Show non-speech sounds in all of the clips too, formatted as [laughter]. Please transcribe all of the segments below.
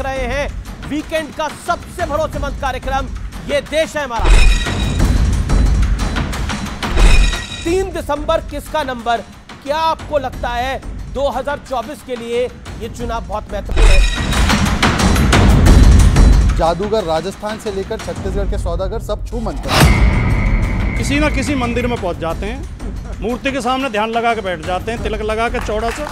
रहे हैं वीकेंड का सबसे भरोसेमंद कार्यक्रम ये देश है हमारा तीन दिसंबर किसका नंबर क्या आपको लगता है 2024 के लिए ये चुनाव बहुत महत्वपूर्ण है जादूगर राजस्थान से लेकर छत्तीसगढ़ के सौदागर सब छू मंत्र किसी ना किसी मंदिर में पहुंच जाते हैं मूर्ति के सामने ध्यान लगा के बैठ जाते हैं तिलक लगा के चौड़ा सा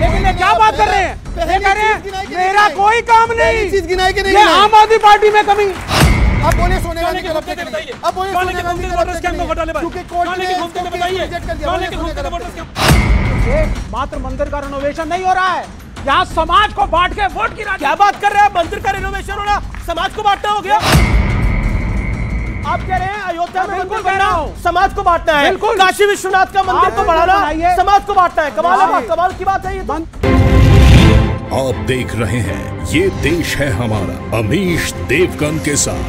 लेकिन ये क्या बात कर रहे हैं कह रहे हैं मेरा कोई काम नहीं चीज गिनाई के नहीं आम आदमी पार्टी में कमी अब बोले सोने के अब बोले सोने के को क्योंकि कोर्ट ने एक मात्र मंदिर का रिनोवेशन नहीं हो रहा है यहाँ समाज को बांट के वोट गिरा क्या बात कर रहे हैं मंदिर का रिनोवेशन हो रहा समाज को बांटना हो गया आप कह रहे हैं अयोध्या में हाँ, बिल्कुल कह रहा हूँ समाज को बांटना है काशी विश्वनाथ का मंदिर को तो बढ़ाना समाज को बांटना है कमाल हाँ। कमाल की बात है ये तो। आप देख रहे हैं ये देश है हमारा अमीश देवगन के साथ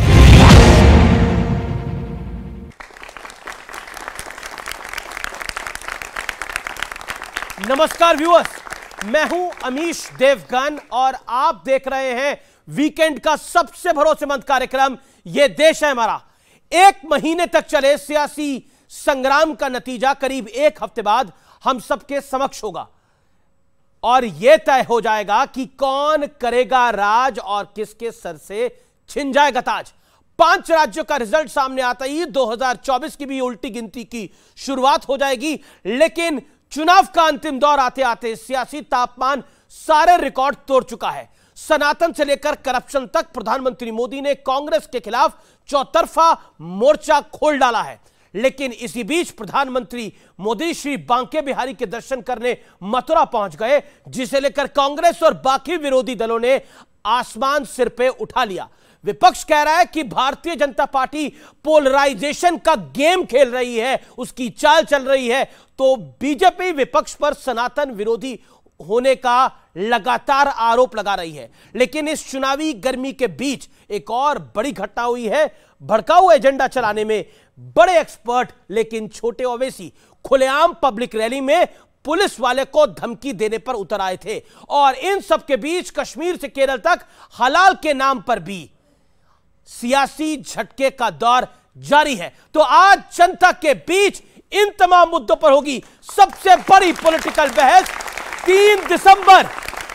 नमस्कार व्यूअर्स मैं हूं अमीश देवगन और आप देख रहे हैं वीकेंड का सबसे भरोसेमंद कार्यक्रम ये देश है हमारा एक महीने तक चले सियासी संग्राम का नतीजा करीब एक हफ्ते बाद हम सबके समक्ष होगा और यह तय हो जाएगा कि कौन करेगा राज और किसके सर से छिन जाएगा ताज पांच राज्यों का रिजल्ट सामने आता ही 2024 की भी उल्टी गिनती की शुरुआत हो जाएगी लेकिन चुनाव का अंतिम दौर आते आते सियासी तापमान सारे रिकॉर्ड तोड़ चुका है सनातन से लेकर करप्शन तक प्रधानमंत्री मोदी ने कांग्रेस के खिलाफ चौतरफा मोर्चा खोल डाला है लेकिन इसी बीच प्रधानमंत्री मोदी श्री बांके बिहारी के दर्शन करने मथुरा पहुंच गए जिसे लेकर कांग्रेस और बाकी विरोधी दलों ने आसमान सिर पे उठा लिया विपक्ष कह रहा है कि भारतीय जनता पार्टी पोलराइजेशन का गेम खेल रही है उसकी चाल चल रही है तो बीजेपी विपक्ष पर सनातन विरोधी होने का लगातार आरोप लगा रही है लेकिन इस चुनावी गर्मी के बीच एक और बड़ी घटना हुई है भड़काऊ एजेंडा चलाने में बड़े एक्सपर्ट लेकिन छोटे ओवेसी खुलेआम पब्लिक रैली में पुलिस वाले को धमकी देने पर उतर आए थे और इन सब के बीच कश्मीर से केरल तक हलाल के नाम पर भी सियासी झटके का दौर जारी है तो आज जनता के बीच इन तमाम मुद्दों पर होगी सबसे बड़ी पॉलिटिकल बहस तीन दिसंबर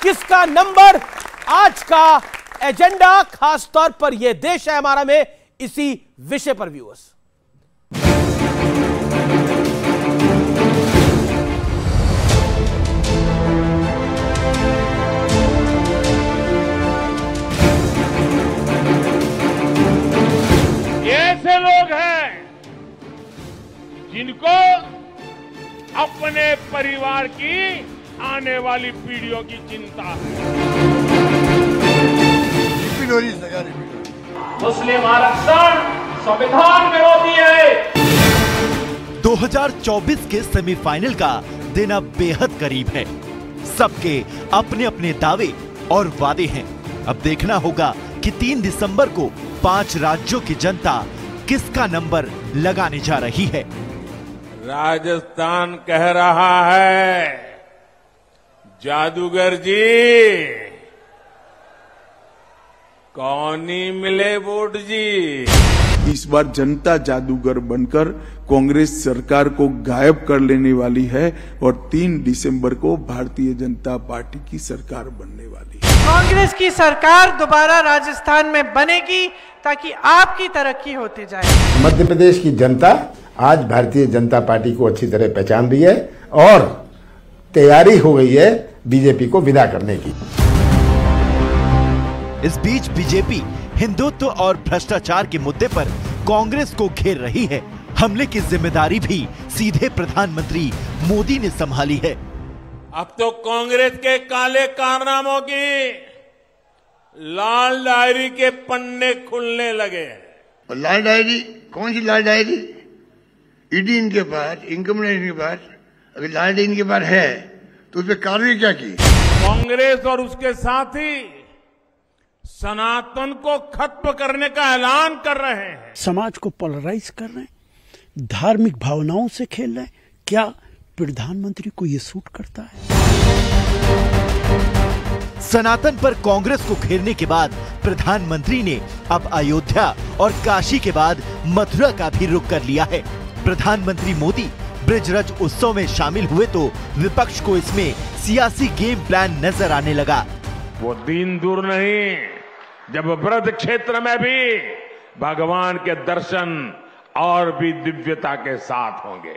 किसका नंबर आज का एजेंडा खास तौर पर यह देश है हमारा में इसी विषय पर व्यूअर्स ऐसे लोग हैं जिनको अपने परिवार की आने वाली पीढ़ियों की चिंता मुस्लिम आरक्षण संविधान विरोधी है 2024 के सेमीफाइनल का दिन अब बेहद करीब है सबके अपने अपने दावे और वादे हैं अब देखना होगा कि 3 दिसंबर को पांच राज्यों की जनता किसका नंबर लगाने जा रही है राजस्थान कह रहा है जादूगर जी कौन ही मिले वोट जी इस बार जनता जादूगर बनकर कांग्रेस सरकार को गायब कर लेने वाली है और 3 दिसंबर को भारतीय जनता पार्टी की सरकार बनने वाली है कांग्रेस की सरकार दोबारा राजस्थान में बनेगी ताकि आपकी तरक्की होती जाए मध्य प्रदेश की जनता आज भारतीय जनता पार्टी को अच्छी तरह पहचान रही है और तैयारी हो गई है बीजेपी को विदा करने की इस बीच बीजेपी हिंदुत्व और भ्रष्टाचार के मुद्दे पर कांग्रेस को घेर रही है हमले की जिम्मेदारी भी सीधे प्रधानमंत्री मोदी ने संभाली है अब तो कांग्रेस के काले कारनामों की लाल डायरी के पन्ने खुलने लगे हैं लाल डायरी कौन सी लाल डायरी ईडी इनके पास इनकम के पास अगर लाल डायरी इनके पास है तो उसने कार्रवाई क्या की कांग्रेस और उसके साथी सनातन को खत्म करने का ऐलान कर रहे हैं समाज को पोलराइज कर रहे हैं धार्मिक भावनाओं से खेल रहे हैं क्या प्रधानमंत्री को ये सूट करता है सनातन पर कांग्रेस को घेरने के बाद प्रधानमंत्री ने अब अयोध्या और काशी के बाद मथुरा का भी रुख कर लिया है प्रधानमंत्री मोदी ब्रिजरज उत्सव में शामिल हुए तो विपक्ष को इसमें सियासी गेम प्लान नजर आने लगा वो दिन दूर नहीं जब व्रत क्षेत्र में भी भगवान के दर्शन और भी दिव्यता के साथ होंगे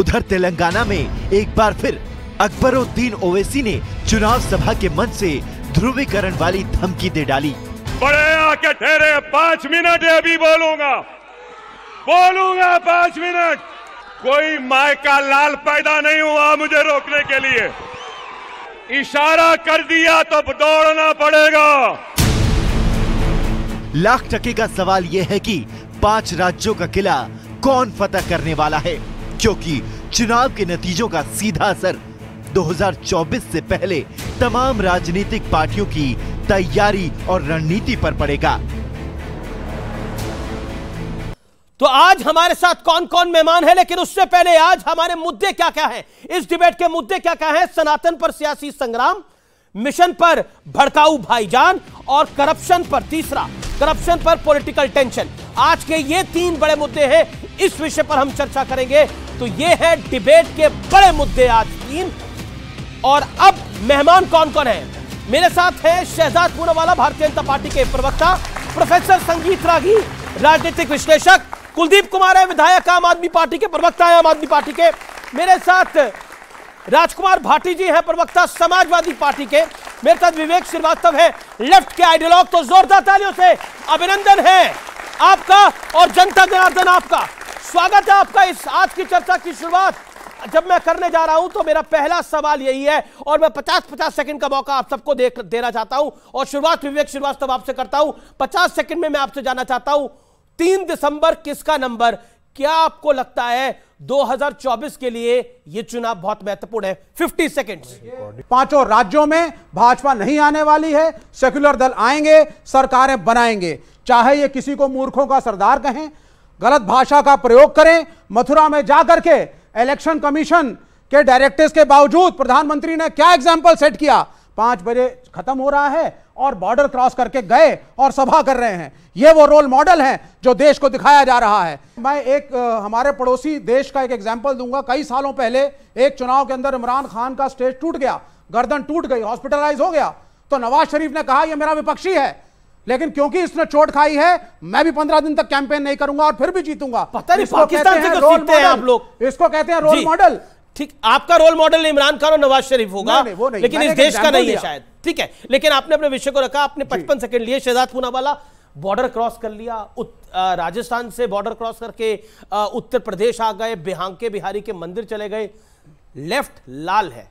उधर तेलंगाना में एक बार फिर अकबरुद्दीन ओवैसी ने चुनाव सभा के मंच से ध्रुवीकरण वाली धमकी दे डाली बड़े आके ठहरे पांच मिनट अभी बोलूंगा बोलूंगा पांच मिनट कोई माय का लाल पैदा नहीं हुआ मुझे रोकने के लिए इशारा कर दिया तो दौड़ना पड़ेगा लाख टके का सवाल यह है कि पांच राज्यों का किला कौन फतह करने वाला है क्योंकि चुनाव के नतीजों का सीधा असर 2024 से पहले तमाम राजनीतिक पार्टियों की तैयारी और रणनीति पर पड़ेगा तो आज हमारे साथ कौन कौन मेहमान है लेकिन उससे पहले आज हमारे मुद्दे क्या क्या हैं इस डिबेट के मुद्दे क्या क्या हैं सनातन पर सियासी संग्राम मिशन पर भड़काऊ भाईजान और करप्शन पर तीसरा करप्शन पर पॉलिटिकल टेंशन आज के ये तीन बड़े मुद्दे हैं इस विषय पर हम चर्चा करेंगे तो ये है डिबेट के बड़े मुद्दे आज तीन और अब मेहमान कौन कौन है मेरे साथ है शहजाद पूनावाला भारतीय जनता पार्टी के प्रवक्ता प्रोफेसर संगीत रागी राजनीतिक विश्लेषक कुलदीप कुमार है विधायक आम आदमी पार्टी के प्रवक्ता है आम आदमी पार्टी के मेरे साथ राजकुमार भाटी जी हैं प्रवक्ता समाजवादी पार्टी के मेरे साथ विवेक श्रीवास्तव है लेफ्ट के आइडियोलॉग तो जोरदार तालियों से अभिनंदन है आपका और जनता जनार्दन आपका स्वागत है आपका इस आज की चर्चा की शुरुआत जब मैं करने जा रहा हूं तो मेरा पहला सवाल यही है और मैं 50-50 सेकंड का मौका आप सबको देख देना चाहता हूं और शुरुआत विवेक श्रीवास्तव आपसे करता हूं 50 सेकंड में मैं आपसे जाना चाहता हूं तीन दिसंबर किसका नंबर क्या आपको लगता है 2024 के लिए यह चुनाव बहुत महत्वपूर्ण है 50 सेकेंड पांचों राज्यों में भाजपा नहीं आने वाली है सेक्युलर दल आएंगे सरकारें बनाएंगे चाहे ये किसी को मूर्खों का सरदार कहें गलत भाषा का प्रयोग करें मथुरा में जाकर के इलेक्शन कमीशन के डायरेक्टर्स के बावजूद प्रधानमंत्री ने क्या एग्जाम्पल सेट किया पांच बजे खत्म हो रहा है और बॉर्डर क्रॉस करके गए और सभा कर रहे हैं ये वो रोल मॉडल हैं जो देश को दिखाया जा रहा है मैं एक हमारे पड़ोसी देश का एक एग्जाम्पल दूंगा कई सालों पहले एक चुनाव के अंदर इमरान खान का स्टेज टूट गया गर्दन टूट गई हॉस्पिटलाइज हो गया तो नवाज शरीफ ने कहा यह मेरा विपक्षी है लेकिन क्योंकि इसने चोट खाई है मैं भी पंद्रह दिन तक कैंपेन नहीं करूंगा और फिर भी जीतूंगा पता नहीं पाकिस्तान से तो आप लोग इसको कहते हैं रोल मॉडल ठीक आपका रोल मॉडल इमरान खान और नवाज शरीफ होगा नहीं, नहीं, नहीं, लेकिन इस देश का नहीं है शायद ठीक है लेकिन आपने अपने विषय को रखा आपने पचपन सेकंड लिए शहजाद पूनावाला बॉर्डर क्रॉस कर लिया राजस्थान से बॉर्डर क्रॉस करके आ, उत्तर प्रदेश आ गए बिहांके बिहारी के मंदिर चले गए लेफ्ट लाल है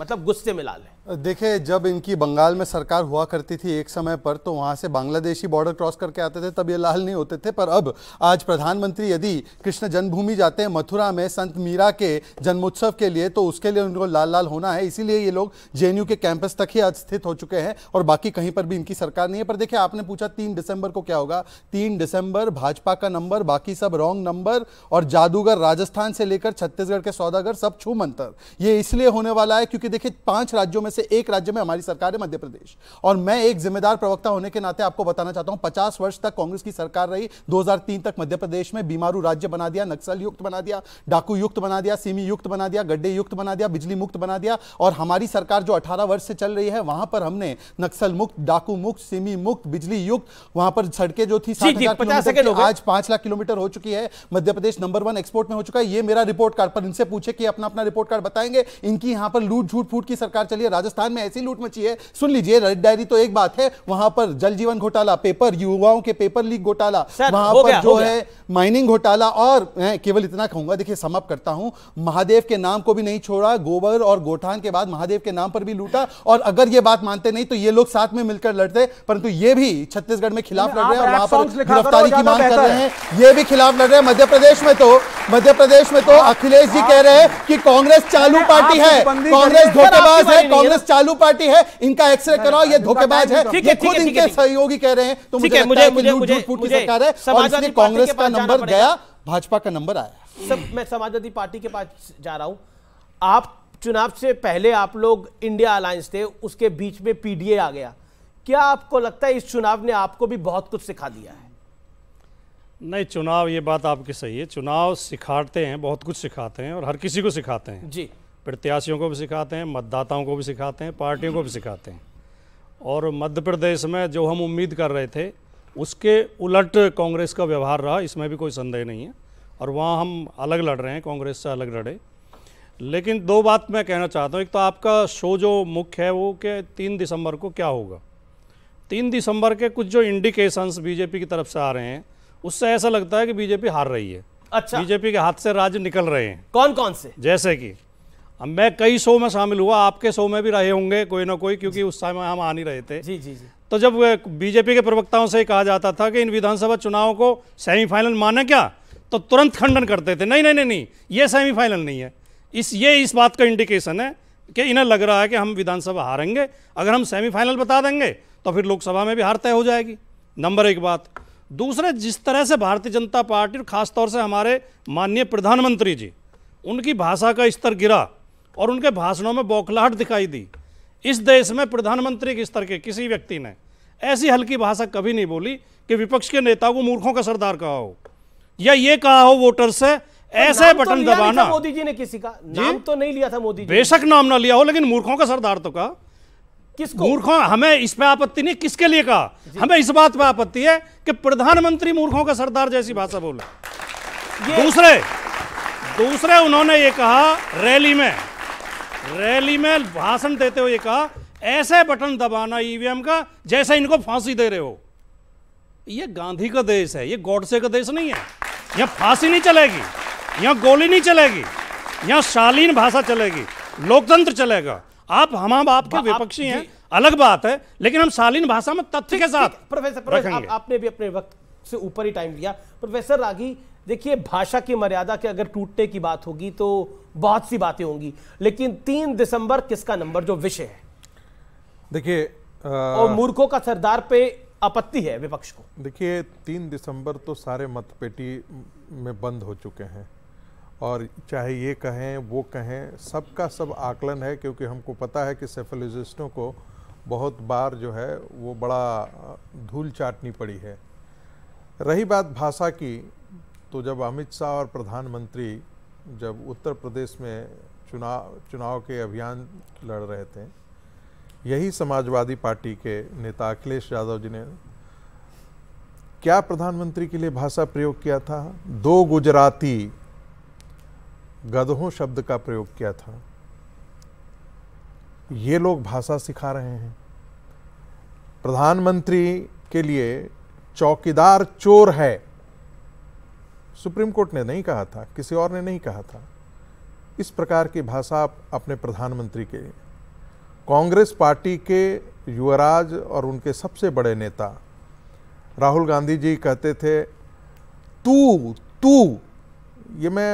मतलब गुस्से में लाल है देखे जब इनकी बंगाल में सरकार हुआ करती थी एक समय पर तो वहाँ से बांग्लादेशी बॉर्डर क्रॉस करके आते थे तब ये लाल नहीं होते थे पर अब आज प्रधानमंत्री यदि कृष्ण जन्मभूमि जाते हैं मथुरा में संत मीरा के जन्मोत्सव के लिए तो उसके लिए उनको लाल लाल होना है इसीलिए ये लोग जे के कैंपस तक ही आज स्थित हो चुके हैं और बाकी कहीं पर भी इनकी सरकार नहीं है पर देखिए आपने पूछा तीन दिसंबर को क्या होगा तीन दिसंबर भाजपा का नंबर बाकी सब रॉन्ग नंबर और जादूगर राजस्थान से लेकर छत्तीसगढ़ के सौदागर सब छू मंतर ये इसलिए होने वाला है क्योंकि देखिए पांच राज्यों में से एक राज्य में हमारी सरकार है मध्य प्रदेश और मैं एक जिम्मेदार प्रवक्ता होने के नाते आपको बताना चाहता हूं पचास वर्ष तक कांग्रेस की सरकार रही दो तक मध्य प्रदेश में बीमारू राज्य बना दिया नक्सल युक्त बना दिया डाकू युक्त बना दिया सीमी युक्त बना दिया गड्ढे युक्त बना दिया बिजली मुक्त बना दिया और हमारी सरकार जो अठारह वर्ष से चल रही है वहां पर हमने नक्सल मुक्त डाकू मुक्त सीमी मुक्त बिजली युक्त वहां पर सड़कें जो थी आज पांच लाख किलोमीटर हो चुकी है Madhya Pradesh number one export में हो चुका है ये मेरा रिपोर्ट कार्ड पर इनसे पूछे कि अपना अपना रिपोर्ट कार्ड बताएंगे इनकी यहां पर लूट झूठ फूट की सरकार चलिए राजा राजस्थान में ऐसी लूट मची है सुन लीजिए रेड डायरी तो एक बात है वहां पर जल जीवन घोटाला पेपर युवाओं के पेपर लीक घोटाला वहां पर जो है माइनिंग घोटाला और केवल इतना कहूंगा देखिए समाप्त करता हूं महादेव के नाम को भी नहीं छोड़ा गोबर और गोठान के बाद महादेव के नाम पर भी लूटा और अगर ये बात मानते नहीं तो ये लोग साथ में मिलकर लड़ते परंतु ये भी छत्तीसगढ़ में खिलाफ लड़ रहे हैं और वहां पर गिरफ्तारी की मांग कर रहे हैं ये भी खिलाफ लड़ रहे हैं मध्य प्रदेश में तो मध्य प्रदेश में तो हाँ। अखिलेश जी कह रहे हैं कि कांग्रेस चालू पार्टी है कांग्रेस धोखेबाज है कांग्रेस कांग्रेस चालू पार्टी है इनका एक्सरे कराओ ये धोखेबाज है तो- ये खुद इनके सहयोगी कह रहे हैं तो मुझे लगता है की सरकार है और इसलिए कांग्रेस का नंबर गया भाजपा का नंबर आया सब मैं समाजवादी पार्टी के पास जा रहा हूं आप चुनाव से पहले आप लोग इंडिया अलायंस थे उसके बीच में पीडीए आ गया क्या आपको लगता है इस चुनाव ने आपको भी बहुत कुछ सिखा दिया है नहीं चुनाव ये बात आपकी सही है चुनाव सिखाते हैं बहुत कुछ सिखाते हैं और हर किसी को सिखाते हैं जी प्रत्याशियों को भी सिखाते हैं मतदाताओं को भी सिखाते हैं पार्टियों को भी सिखाते हैं और मध्य प्रदेश में जो हम उम्मीद कर रहे थे उसके उलट कांग्रेस का व्यवहार रहा इसमें भी कोई संदेह नहीं है और वहाँ हम अलग लड़ रहे हैं कांग्रेस से अलग लड़े लेकिन दो बात मैं कहना चाहता हूँ एक तो आपका शो जो मुख्य है वो कि तीन दिसंबर को क्या होगा तीन दिसंबर के कुछ जो इंडिकेशंस बीजेपी की तरफ से आ रहे हैं उससे ऐसा लगता है कि बीजेपी हार रही है अच्छा बीजेपी के हाथ से राज्य निकल रहे हैं कौन कौन से जैसे कि अब मैं कई शो में शामिल हुआ आपके शो में भी रहे होंगे कोई ना कोई क्योंकि उस समय हम आ नहीं रहे थे जी जी जी तो जब बीजेपी के प्रवक्ताओं से कहा जाता था कि इन विधानसभा चुनावों को सेमीफाइनल माने क्या तो तुरंत खंडन करते थे नहीं नहीं नहीं नहीं ये सेमीफाइनल नहीं है इस ये इस बात का इंडिकेशन है कि इन्हें लग रहा है कि हम विधानसभा हारेंगे अगर हम सेमीफाइनल बता देंगे तो फिर लोकसभा में भी हार तय हो जाएगी नंबर एक बात दूसरे जिस तरह से भारतीय जनता पार्टी और खासतौर से हमारे माननीय प्रधानमंत्री जी उनकी भाषा का स्तर गिरा और उनके भाषणों में बौखलाहट दिखाई दी इस देश में प्रधानमंत्री के स्तर के किसी व्यक्ति ने ऐसी हल्की भाषा कभी नहीं बोली कि विपक्ष के नेता को मूर्खों का सरदार कहा हो या ये कहा हो वोटर से ऐसे तो बटन तो दबाना मोदी जी ने किसी का नाम तो नहीं लिया था मोदी जी बेशक नाम ना लिया हो लेकिन मूर्खों का सरदार तो कहा किसको मूर्खों हमें इस पे आपत्ति नहीं किसके लिए कहा हमें इस बात पे आपत्ति है कि प्रधानमंत्री मूर्खों का सरदार जैसी भाषा बोला दूसरे दूसरे उन्होंने ये कहा रैली में रैली में भाषण देते हुए कहा ऐसे बटन दबाना ईवीएम e का जैसे इनको फांसी दे रहे हो ये गांधी का देश है ये गौडसे का देश नहीं है यहाँ फांसी नहीं चलेगी यहाँ गोली नहीं चलेगी यहाँ शालीन भाषा चलेगी लोकतंत्र चलेगा आप हम आपके विपक्षी हैं अलग बात है लेकिन हम शालीन भाषा में तथ्य के साथ प्रोफेसर, प्रोफेसर आप, आपने भी अपने वक्त से ऊपर ही टाइम लिया प्रोफेसर रागी देखिए भाषा की मर्यादा के अगर टूटने की बात होगी तो बहुत सी बातें होंगी लेकिन तीन दिसंबर किसका नंबर जो विषय है देखिए और मूर्खों का सरदार पे आपत्ति है विपक्ष को देखिए तीन दिसंबर तो सारे मतपेटी में बंद हो चुके हैं और चाहे ये कहें वो कहें सबका सब आकलन है क्योंकि हमको पता है कि सेफोलॉजिस्टों को बहुत बार जो है वो बड़ा धूल चाटनी पड़ी है रही बात भाषा की तो जब अमित शाह और प्रधानमंत्री जब उत्तर प्रदेश में चुनाव चुनाव के अभियान लड़ रहे थे यही समाजवादी पार्टी के नेता अखिलेश यादव जी ने क्या प्रधानमंत्री के लिए भाषा प्रयोग किया था दो गुजराती गधों शब्द का प्रयोग किया था ये लोग भाषा सिखा रहे हैं प्रधानमंत्री के लिए चौकीदार चोर है सुप्रीम कोर्ट ने नहीं कहा था किसी और ने नहीं कहा था इस प्रकार की भाषा आप अपने प्रधानमंत्री के लिए कांग्रेस पार्टी के युवराज और उनके सबसे बड़े नेता राहुल गांधी जी कहते थे तू तू ये मैं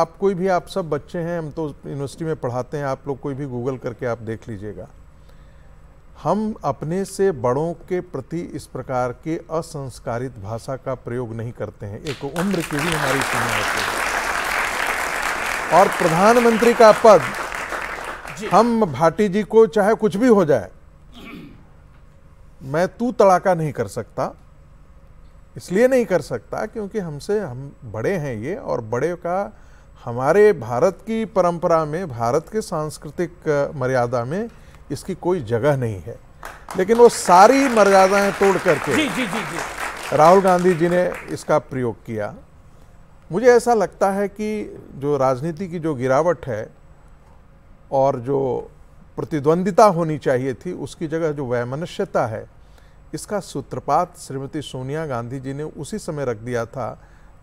आप कोई भी आप सब बच्चे हैं हम तो यूनिवर्सिटी में पढ़ाते हैं आप लोग कोई भी गूगल करके आप देख लीजिएगा हम अपने से बड़ों के प्रति इस प्रकार के असंस्कारित भाषा का प्रयोग नहीं करते हैं एक उम्र की भी हमारी सीमा होती है और प्रधानमंत्री का पद हम भाटी जी को चाहे कुछ भी हो जाए मैं तू तड़ाका नहीं कर सकता इसलिए नहीं कर सकता क्योंकि हमसे हम बड़े हैं ये और बड़े का हमारे भारत की परंपरा में भारत के सांस्कृतिक मर्यादा में इसकी कोई जगह नहीं है लेकिन वो सारी मर्यादाएं तोड़ करके जी, जी, जी, जी। राहुल गांधी जी ने इसका प्रयोग किया मुझे ऐसा लगता है कि जो राजनीति की जो गिरावट है और जो प्रतिद्वंदिता होनी चाहिए थी उसकी जगह जो वैमनुष्यता है इसका सूत्रपात श्रीमती सोनिया गांधी जी ने उसी समय रख दिया था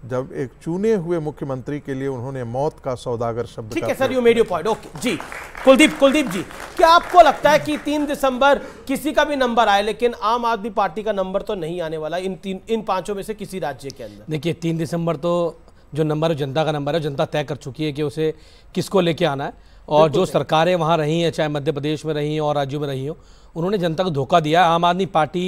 जब एक चुने हुए मुख्यमंत्री के लिए उन्होंने मौत का सौदागर शब्द ठीक है sir you made you point okay जी कुलदीप कुलदीप जी क्या आपको लगता है कि तीन दिसंबर किसी का भी नंबर आए लेकिन आम आदमी पार्टी का नंबर तो नहीं आने वाला इन तीन इन पांचों में से किसी राज्य के अंदर देखिए तीन दिसंबर तो जो नंबर है जनता का नंबर है जनता तय कर चुकी है कि उसे किसको लेके आना है और जो सरकारें वहाँ रही हैं चाहे मध्य प्रदेश में रही हैं और राज्यों में रही हों उन्होंने जनता को धोखा दिया आम आदमी पार्टी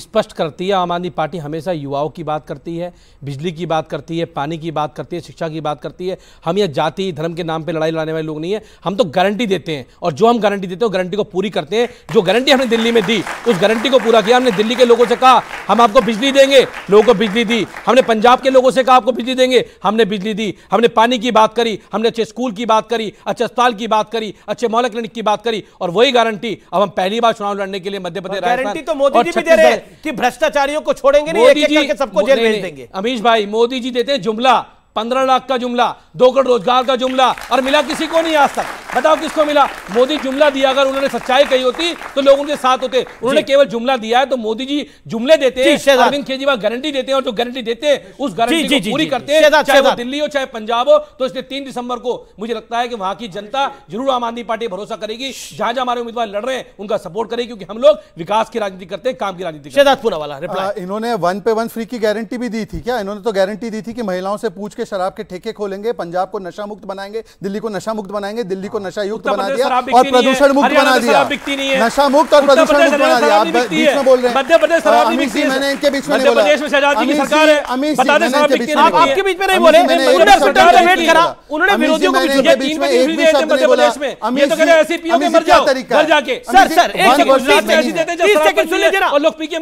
स्पष्ट करती है आम आदमी पार्टी हमेशा युवाओं की बात करती है बिजली की बात करती है पानी की बात करती है शिक्षा की बात करती है हम यह जाति धर्म के नाम पर लड़ाई लड़ाने वाले लोग नहीं है हम तो गारंटी देते हैं और जो हम गारंटी देते हैं गारंटी को पूरी करते हैं जो गारंटी हमने दिल्ली में दी उस गारंटी को पूरा किया हमने दिल्ली के लोगों से कहा हम आपको बिजली देंगे लोगों को बिजली दी हमने पंजाब के लोगों से कहा आपको बिजली देंगे हमने बिजली दी हमने पानी की बात करी हमने अच्छे स्कूल की बात करी अच्छे अस्पताल की बात करी अच्छे मोहल्ला क्लिनिक की बात करी और वही गारंटी अब हम पहली बार चुनाव चुनाव लड़ने के लिए मध्य प्रदेश गारंटी तो मोदी जी भी दे रहे हैं कि भ्रष्टाचारियों को छोड़ेंगे नहीं एक एक करके सबको जेल भेज देंगे अमीश भाई मोदी जी देते हैं जुमला पंद्रह लाख का जुमला दो करोड़ रोजगार का जुमला और मिला किसी को नहीं आज तक बताओ किसको मिला मोदी जुमला दिया अगर उन्होंने सच्चाई कही होती तो लोग उनके साथ होते उन्होंने केवल जुमला दिया है तो मोदी जी जुमले देते हैं अरविंद केजरीवाल गारंटी देते हैं और जो गारंटी देते हैं उस गारंटी को पूरी करते हैं चाहे वो दिल्ली हो चाहे पंजाब हो तो इसलिए तीन दिसंबर को मुझे लगता है कि वहां की जनता जरूर आम आदमी पार्टी भरोसा करेगी जहां जहां हमारे उम्मीदवार लड़ रहे हैं उनका सपोर्ट करेगी क्योंकि हम लोग विकास की राजनीति करते हैं काम की राजनीति वाला इन्होंने वन पे वन फ्री की गारंटी भी दी थी क्या इन्होंने तो गारंटी दी थी कि महिलाओं से पूछ के शराब के ठेके खोलेंगे पंजाब को नशा मुक्त बनाएंगे दिल्ली को नशा मुक्त बनाएंगे दिल्ली को हाँ। नशा युक्त बना दिया और प्रदूषण मुक्त बना दिया नशा मुक्त और प्रदूषण मुक्त बना दिया बीच में बोल रहे हैं इनके बीच में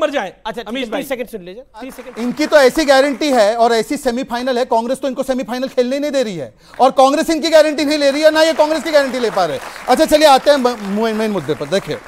बोला इनकी तो ऐसी गारंटी है और ऐसी सेमीफाइनल है कांग्रेस तो इनको सेमीफाइनल खेलने नहीं दे रही है और कांग्रेस इनकी गारंटी नहीं ले रही है ना ये कांग्रेस की गारंटी ले पा रहे अच्छा चलिए आते हैं मेन मुद्दे पर देखिए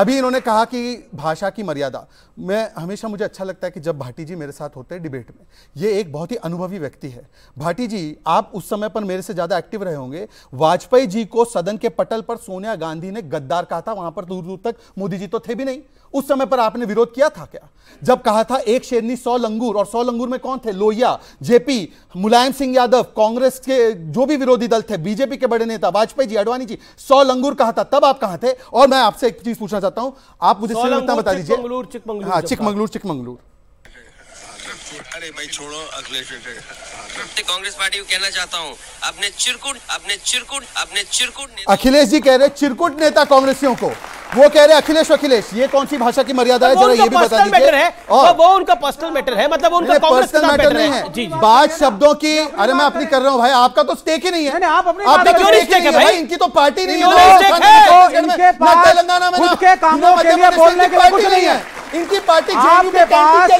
अभी इन्होंने कहा कि भाषा की मर्यादा मैं हमेशा मुझे अच्छा लगता है कि जब भाटी जी मेरे साथ होते हैं डिबेट में ये एक बहुत ही अनुभवी व्यक्ति है भाटी जी आप उस समय पर मेरे से ज़्यादा एक्टिव रहे होंगे वाजपेयी जी को सदन के पटल पर सोनिया गांधी ने गद्दार कहा था वहां पर दूर दूर तक मोदी जी तो थे भी नहीं उस समय पर आपने विरोध किया था क्या जब कहा था एक शेरनी सौ लंगूर और सौ लंगूर में कौन थे लोहिया जेपी मुलायम सिंह यादव कांग्रेस के जो भी विरोधी दल थे बीजेपी के बड़े नेता वाजपेयी जी अडवाणी जी सौ लंगूर कहा था तब आप कहा थे और मैं आपसे एक चीज पूछना चाहता हूं आप मुझे इतना बता दीजिए हाँ चिकमंगलूर चिकमंगलूर अरे भाई छोड़ो अखिलेश कांग्रेस पार्टी को कहना चाहता हूँ अपने चिरकुट अपने चिरकुट अपने चिरकुट अखिलेश जी कह रहे चिरकुट नेता कांग्रेसियों को वो कह रहे अखिलेश अखिलेश ये कौन सी भाषा की मर्यादा है जरा ये भी बता दीजिए और वो उनका पर्सनल मैटर है मतलब उनका पर्सनल मैटर नहीं है बात शब्दों की अरे मैं अपनी कर रहा हूँ भाई आपका तो स्टेक ही नहीं है क्यों भाई इनकी तो पार्टी तो हाँ, तो नहीं है तेलंगाना में कुछ नहीं है इनकी पार्टी आपके पास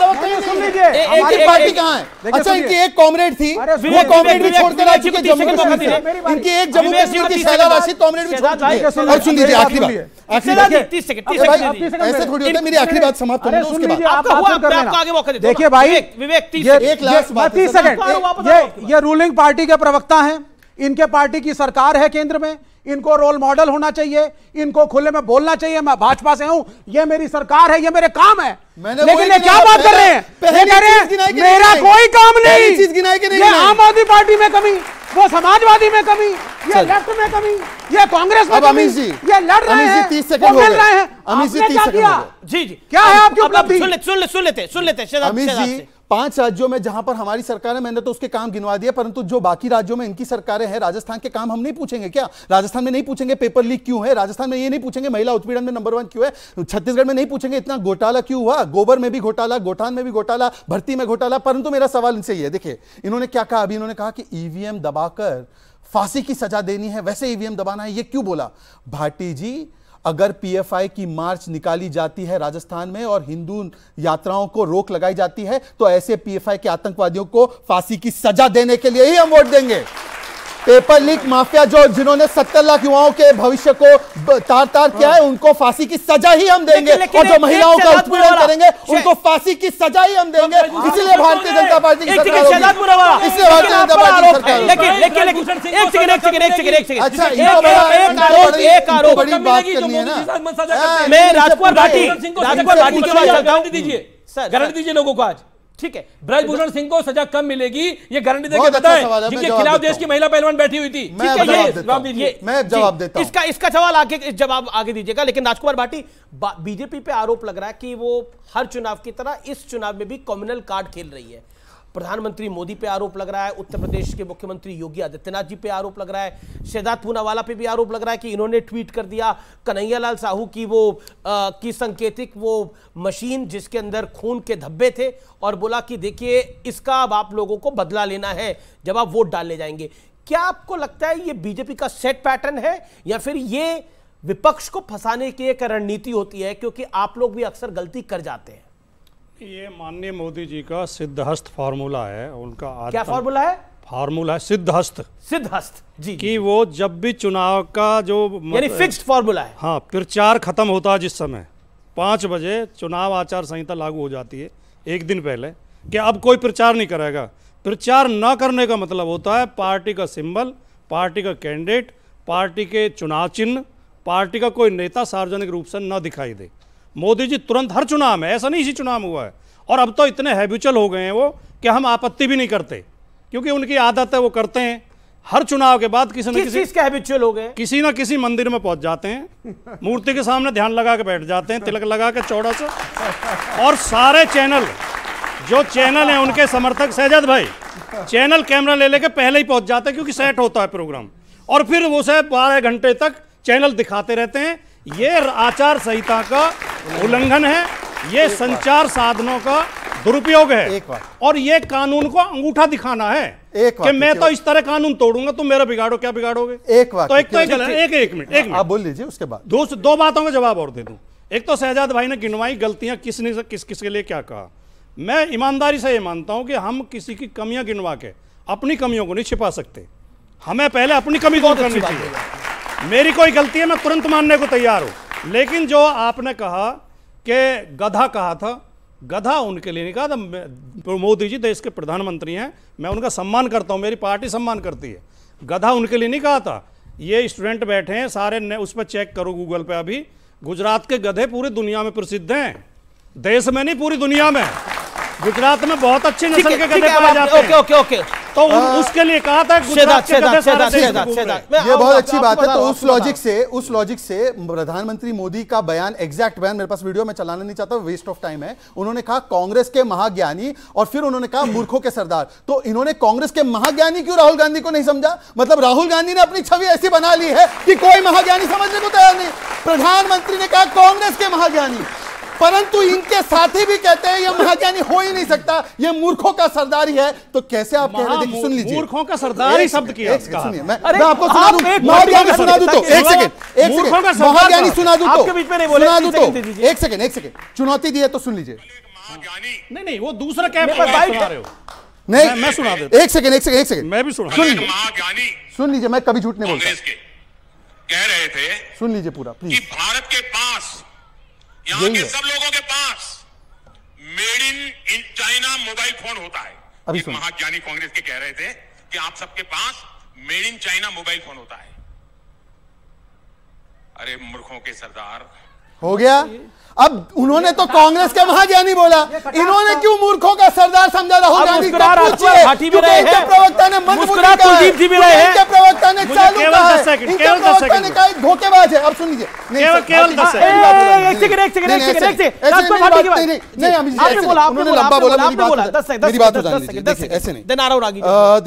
सुन लीजिए इनकी पार्टी कहाँ है अच्छा इनकी एक कॉमरेड थी वो कॉमरेड भी छोड़ आ इनकी एक जम्मू कश्मीर की शैला राशि कॉमरेड भी छोड़ चुकी और सुन लीजिए आखिरी बात आखिरी बात ऐसे थोड़ी होता मेरी आखिरी बात समाप्त होने उसके बाद देखिए भाई एक लास्ट तीस सेकंड ये रूलिंग पार्टी के प्रवक्ता हैं इनके पार्टी की सरकार है केंद्र में इनको रोल मॉडल होना चाहिए इनको खुले में बोलना चाहिए मैं भाजपा से हूं ये मेरी सरकार है ये मेरे काम है लेकिन ये क्या बात कर रहे हैं मेरा कोई काम नहीं आम आदमी पार्टी में कमी वो समाजवादी में कमी ये लेफ्ट में कमी ये कांग्रेस में कमी जी, ये लड़ रहे हैं तीस सेकंड रहे हैं जी जी क्या है आपकी सुन लेते सुन लेते सुन लेते अमित जी पांच राज्यों में जहां पर हमारी सरकार है मैंने तो उसके काम गिनवा दिया परंतु जो बाकी राज्यों में इनकी सरकारें हैं राजस्थान के काम हम नहीं पूछेंगे क्या राजस्थान में नहीं पूछेंगे पेपर लीक क्यों है राजस्थान में ये नहीं पूछेंगे महिला उत्पीड़न में नंबर वन क्यों है छत्तीसगढ़ में नहीं पूछेंगे इतना घोटाला क्यों हुआ गोबर में भी घोटाला गोठान में भी घोटाला भर्ती में घोटाला परंतु मेरा सवाल इनसे ये देखिए इन्होंने क्या कहा अभी इन्होंने कहा कि ईवीएम e दबाकर फांसी की सजा देनी है वैसे ईवीएम e दबाना है ये क्यों बोला भाटी जी अगर पीएफआई की मार्च निकाली जाती है राजस्थान में और हिंदू यात्राओं को रोक लगाई जाती है तो ऐसे पीएफआई के आतंकवादियों को फांसी की सजा देने के लिए ही हम वोट देंगे पेपर लीक माफिया जो जिन्होंने सत्तर लाख युवाओं के भविष्य को तार तार किया है हाँ। उनको फांसी की सजा ही हम देंगे लेकिन, लेकिन और जो महिलाओं का उत्पीड़न करेंगे उनको फांसी की सजा ही हम देंगे इसलिए भारतीय जनता पार्टी की सरकार इसलिए भारतीय जनता पार्टी अच्छा बड़ी बात करनी है ना हाँ, मैं राजकुमार घाटी राजकुमार घाटी के बाद गारंटी दीजिए गारंटी दीजिए लोगों को आज ठीक है ब्रजभूषण सिंह को सजा कम मिलेगी ये गारंटी देकर बताए जिनके खिलाफ देश की महिला पहलवान बैठी हुई थी ठीक है ये जवाब दीजिए मैं जवाब देता इसका इसका सवाल आगे जवाब आगे दीजिएगा लेकिन राजकुमार भाटी बीजेपी पे आरोप लग रहा है कि वो हर चुनाव की तरह इस चुनाव में भी कॉम्युनल कार्ड खेल रही है प्रधानमंत्री मोदी पे आरोप लग रहा है उत्तर प्रदेश के मुख्यमंत्री योगी आदित्यनाथ जी पे आरोप लग रहा है शहजाद पूनावाला पे भी आरोप लग रहा है कि इन्होंने ट्वीट कर दिया कन्हैयालाल साहू की वो आ, की संकेतिक वो मशीन जिसके अंदर खून के धब्बे थे और बोला कि देखिए इसका अब आप लोगों को बदला लेना है जब आप वोट डालने जाएंगे क्या आपको लगता है ये बीजेपी का सेट पैटर्न है या फिर ये विपक्ष को फंसाने की एक रणनीति होती है क्योंकि आप लोग भी अक्सर गलती कर जाते हैं ये माननीय मोदी जी का सिद्धहस्त फार्मूला है उनका क्या फार्मूला है फार्मूला है सिद्धहस्त सिद्धहस्त जी कि वो जब भी चुनाव का जो यानी फिक्स्ड फार्मूला है हाँ प्रचार खत्म होता है जिस समय पांच बजे चुनाव आचार संहिता लागू हो जाती है एक दिन पहले कि अब कोई प्रचार नहीं करेगा प्रचार न करने का मतलब होता है पार्टी का सिंबल पार्टी का कैंडिडेट पार्टी के चुनाव चिन्ह पार्टी का कोई नेता सार्वजनिक रूप से न दिखाई दे मोदी जी तुरंत हर चुनाव में ऐसा नहीं इसी चुनाव हुआ है और अब तो इतने हैबिचुअल हो गए हैं वो कि हम आपत्ति भी नहीं करते क्योंकि उनकी आदत है वो करते हैं हर चुनाव के बाद किसी न किसी के हैबिचुअल हो गए किसी ना किसी मंदिर में पहुंच जाते हैं मूर्ति के सामने ध्यान लगा के बैठ जाते हैं तिलक लगा के चौड़ा से और सारे चैनल जो चैनल हैं उनके समर्थक सहजद भाई चैनल कैमरा ले लेके पहले ही पहुंच जाते हैं क्योंकि सेट होता है प्रोग्राम और फिर वो सब बारह घंटे तक चैनल दिखाते रहते हैं ये आचार संहिता का उल्लंघन है ये संचार साधनों का दुरुपयोग है एक बार और ये कानून को अंगूठा दिखाना है एक कि मैं तो इस तरह कानून तोड़ूंगा तुम मेरा बिगाड़ो क्या बिगाड़ोगे एक बार तो एक तो एक एक एक मिनट एक हाँ, आप बोल लीजिए उसके बाद दो दो बातों का जवाब और दे दू एक तो शहजाद भाई ने गिनवाई गलतियां किसने किस किसके लिए क्या कहा मैं ईमानदारी से ये मानता हूं कि हम किसी की कमियां गिनवा के अपनी कमियों को नहीं छिपा सकते हमें पहले अपनी कमी दूर तो करनी चाहिए मेरी कोई गलती है मैं तुरंत मानने को तैयार हूँ लेकिन जो आपने कहा कि गधा कहा था गधा उनके लिए नहीं कहा था तो मोदी जी देश के प्रधानमंत्री हैं मैं उनका सम्मान करता हूँ मेरी पार्टी सम्मान करती है गधा उनके लिए नहीं कहा था ये स्टूडेंट बैठे हैं सारे ने उस पर चेक करो गूगल पे अभी गुजरात के गधे पूरी दुनिया में प्रसिद्ध हैं देश में नहीं पूरी दुनिया में गुजरात में बहुत अच्छे नस्ल के गधे पाए जाते हैं ओके ओके ओके तो आ, हाँ। उसके लिए कहा था गुजरात के गधे सारे ये बहुत अच्छी बात है तो उस लॉजिक से उस लॉजिक से प्रधानमंत्री मोदी का बयान एग्जैक्ट बयान मेरे पास वीडियो में चलाना नहीं चाहता वेस्ट ऑफ टाइम है उन्होंने कहा कांग्रेस के महाज्ञानी और फिर उन्होंने कहा मूर्खों के सरदार तो इन्होंने कांग्रेस के महाज्ञानी क्यों राहुल गांधी को नहीं समझा मतलब राहुल गांधी ने अपनी छवि ऐसी बना ली है कि कोई महाज्ञानी समझने को तैयार नहीं प्रधानमंत्री ने कहा कांग्रेस के महाज्ञानी परंतु इनके साथी भी कहते हैं ये महाज्ञानी हो ही नहीं सकता ये मूर्खों का सरदार ही है तो कैसे आप कह रहे थे सुन लीजिए मूर्खों का सरदार ही शब्द किया सुनिए मैं आपको सुना दूं महाज्ञानी सुना दूं तो एक सेकंड एक सेकंड महाज्ञानी सुना दूं तो सुना दूं तो एक सेकंड एक सेकंड चुनौती दी है तो सुन लीजिए नहीं नहीं वो दूसरा पर बाइक सुना रहे हो नहीं मैं सुना देता एक सेकंड एक सेकंड एक सेकंड मैं भी सुना सुन लीजिए सुन लीजिए मैं कभी झूठ नहीं बोलता कह रहे थे सुन लीजिए पूरा प्लीज भारत के पास यहाँ के सब लोगों के पास made in in China mobile phone होता है अभी महाज्ञानी कांग्रेस के कह रहे थे कि आप सबके पास made in China mobile phone होता है अरे मूर्खों के सरदार हो गया अब उन्होंने तो कांग्रेस के महाज्ञानी नहीं बोला इन्होंने क्यों मूर्खों का सरदार समझा राहुल गांधी प्रवक्ता ने इनके प्रवक्ता ने चालू कहा इनके प्रवक्ता ने कहा धोखेबाज है अब सुन लीजिए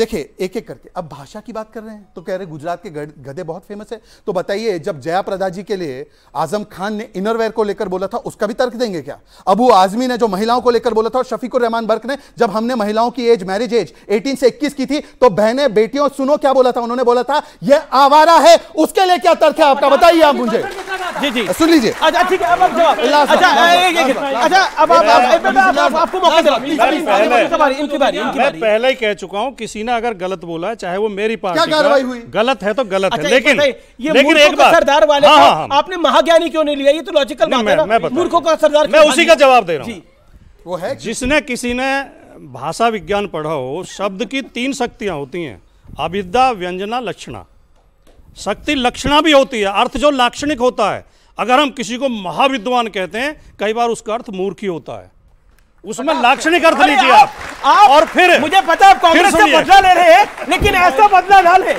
देखिए एक एक करके अब भाषा की बात कर रहे हैं तो कह रहे गुजरात के गधे बहुत फेमस है तो बताइए जब जया प्रदा जी के लिए आजम खान ने इनरवेयर को लेकर बोला था उसका भी तर्क देंगे क्या अबू आजमी ने जो महिलाओं को लेकर बोला था और शफीकुर रहमान बर्क ने जब हमने महिलाओं की एज मैरिज एज 18 से 21 की थी तो बहनें बेटियों सुनो क्या बोला था उन्होंने बोला था यह आवारा है उसके लिए क्या तर्क है आपका बताइए आप मुझे सुन लीजिए पहले ही कह चुका हूँ किसी ने अगर गलत बोला चाहे वो मेरी पास कार्रवाई हुई गलत है तो गलत है अच्छा, लेकिन ये लेकिन एक बार सरदार वाले हाँ, हाँ हाँ आपने महाज्ञानी क्यों नहीं लिया ये तो लॉजिकल बात है मूर्खों का सरदार मैं उसी का जवाब दे रहा हूँ वो है जिसने किसी ने भाषा विज्ञान पढ़ा हो शब्द की तीन शक्तियाँ होती हैं अविद्या व्यंजना लक्षणा शक्ति लक्षणा भी होती है अर्थ जो लाक्षणिक होता है अगर हम किसी को महाविद्वान कहते हैं कई बार उसका अर्थ मूर्खी होता है उसमें लाक्षणिक अर्थ लीजिए आप, आप और फिर मुझे पता आप कांग्रेस से बदला ले रहे हैं लेकिन ऐसा बदला ना ले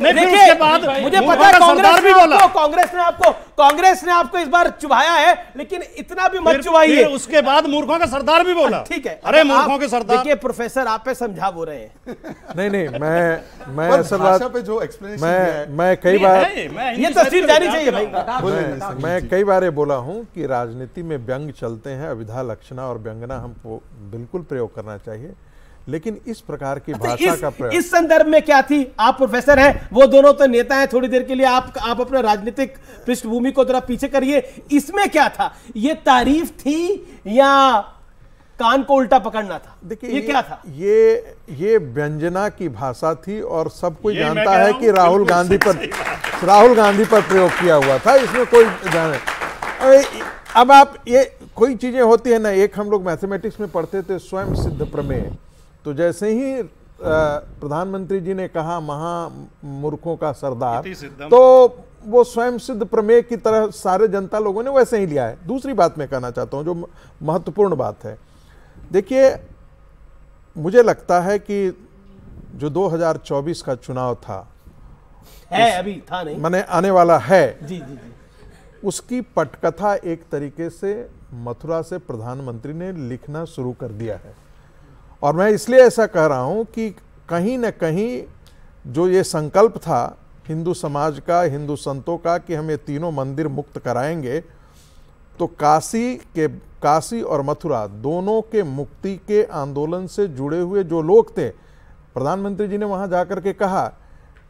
नहीं, नहीं, बाद मुझे पता कांग्रेस भी बोला कांग्रेस ने आपको कांग्रेस ने आपको इस बार चुभाया है लेकिन इतना भी मत चुभाइए उसके बाद मूर्खों का सरदार भी बोला ठीक है अरे मूर्खों के सरदार देखिए प्रोफेसर आप पे समझा बोल रहे हैं [laughs] नहीं नहीं मैं मैं असल बात पे जो एक्सप्लेनेशन मैं मैं कई बार ये तस्वीर जानी चाहिए भाई मैं कई बार ये बोला हूँ कि राजनीति में व्यंग चलते हैं अविधा लक्षणा और व्यंगना हम बिल्कुल प्रयोग करना चाहिए लेकिन इस प्रकार की अच्छा, भाषा का प्रयोग इस संदर्भ में क्या थी आप प्रोफेसर हैं वो दोनों तो नेता हैं थोड़ी देर के लिए आप आप अपने राजनीतिक पृष्ठभूमि को जरा पीछे करिए इसमें क्या था ये तारीफ थी या कान को उल्टा पकड़ना था देखिए ये, ये क्या था ये ये व्यंजना की भाषा थी और सब कोई जानता है कि राहुल गांधी पर राहुल गांधी पर प्रयोग किया हुआ था इसमें कोई अब आप ये कोई चीजें होती है ना एक हम लोग मैथमेटिक्स में पढ़ते थे स्वयं सिद्ध प्रमेय तो जैसे ही प्रधानमंत्री जी ने कहा महामूर्खों का सरदार तो वो स्वयं सिद्ध प्रमेय की तरह सारे जनता लोगों ने वैसे ही लिया है दूसरी बात मैं कहना चाहता हूँ जो महत्वपूर्ण बात है देखिए मुझे लगता है कि जो 2024 का चुनाव था है अभी था नहीं मैंने आने वाला है जी जी जी उसकी पटकथा एक तरीके से मथुरा से प्रधानमंत्री ने लिखना शुरू कर दिया है और मैं इसलिए ऐसा कह रहा हूँ कि कहीं ना कहीं जो ये संकल्प था हिंदू समाज का हिंदू संतों का कि हम ये तीनों मंदिर मुक्त कराएंगे तो काशी के काशी और मथुरा दोनों के मुक्ति के आंदोलन से जुड़े हुए जो लोग थे प्रधानमंत्री जी ने वहाँ जा के कहा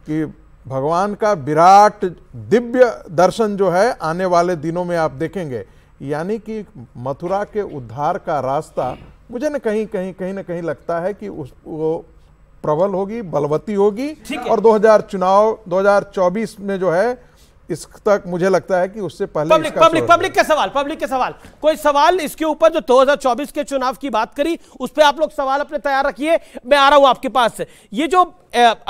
कि भगवान का विराट दिव्य दर्शन जो है आने वाले दिनों में आप देखेंगे यानी कि मथुरा के उद्धार का रास्ता मुझे ना कहीं कहीं कहीं ना कहीं लगता है कि उस वो प्रबल होगी बलवती होगी और 2000 चुनाव 2024 में जो है इस तक मुझे लगता है कि उससे पहले पब्लिक पब्लिक पब्लिक के सवाल पब्लिक के सवाल कोई सवाल इसके ऊपर जो 2024 के चुनाव की बात करी उस पर आप लोग सवाल अपने तैयार रखिए मैं आ रहा हूं आपके पास ये जो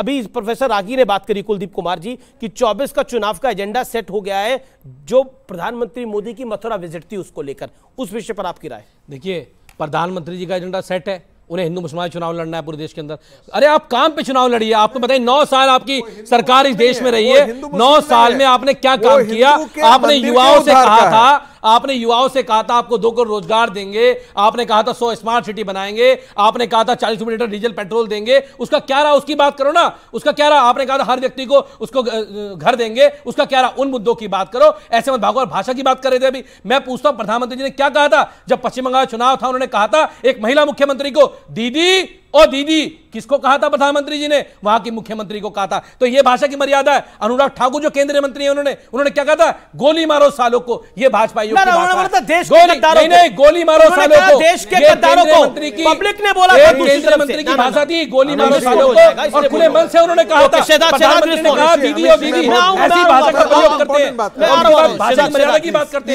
अभी प्रोफेसर रागी ने बात करी कुलदीप कुमार जी कि 24 का चुनाव का एजेंडा सेट हो गया है जो प्रधानमंत्री मोदी की मथुरा विजिट थी उसको लेकर उस विषय पर आपकी राय देखिए प्रधानमंत्री जी का एजेंडा सेट है उन्हें हिंदू मुसलमान चुनाव लड़ना है पूरे देश के अंदर अरे आप काम पे चुनाव लड़िए आपको बताइए नौ साल आपकी सरकार इस देश में रही है नौ साल में आपने क्या काम किया आपने युवाओं से कहा था आपने युवाओं से कहा था आपको दो करोड़ रोजगार देंगे आपने कहा था सौ स्मार्ट सिटी बनाएंगे आपने कहा था चालीस लीटर डीजल पेट्रोल देंगे उसका क्या रहा उसकी बात करो ना उसका क्या रहा आपने कहा था हर व्यक्ति को उसको घर देंगे उसका क्या रहा उन मुद्दों की बात करो ऐसे मत भागो भाषा की बात कर रहे थे अभी मैं पूछता हूं प्रधानमंत्री जी ने क्या कहा था जब पश्चिम बंगाल चुनाव था उन्होंने कहा था एक महिला मुख्यमंत्री को दीदी ओ दीदी किसको कहा था प्रधानमंत्री जी ने वहां की मुख्यमंत्री को कहा था तो यह भाषा की मर्यादा है अनुराग ठाकुर जो केंद्रीय मंत्री है उन्होंने उन्होंने क्या कहा था गोली मारो सालों को यह भाजपा मतलब नहीं गोली मारो सालों को देश के पब्लिक ने बोला केंद्रीय मंत्री की भाषा थी गोली मारो सालों को और खुले मन से उन्होंने कहा था दीदी और दीदी भाषा का प्रयोग करते हैं भाषा की मर्यादा की बात करते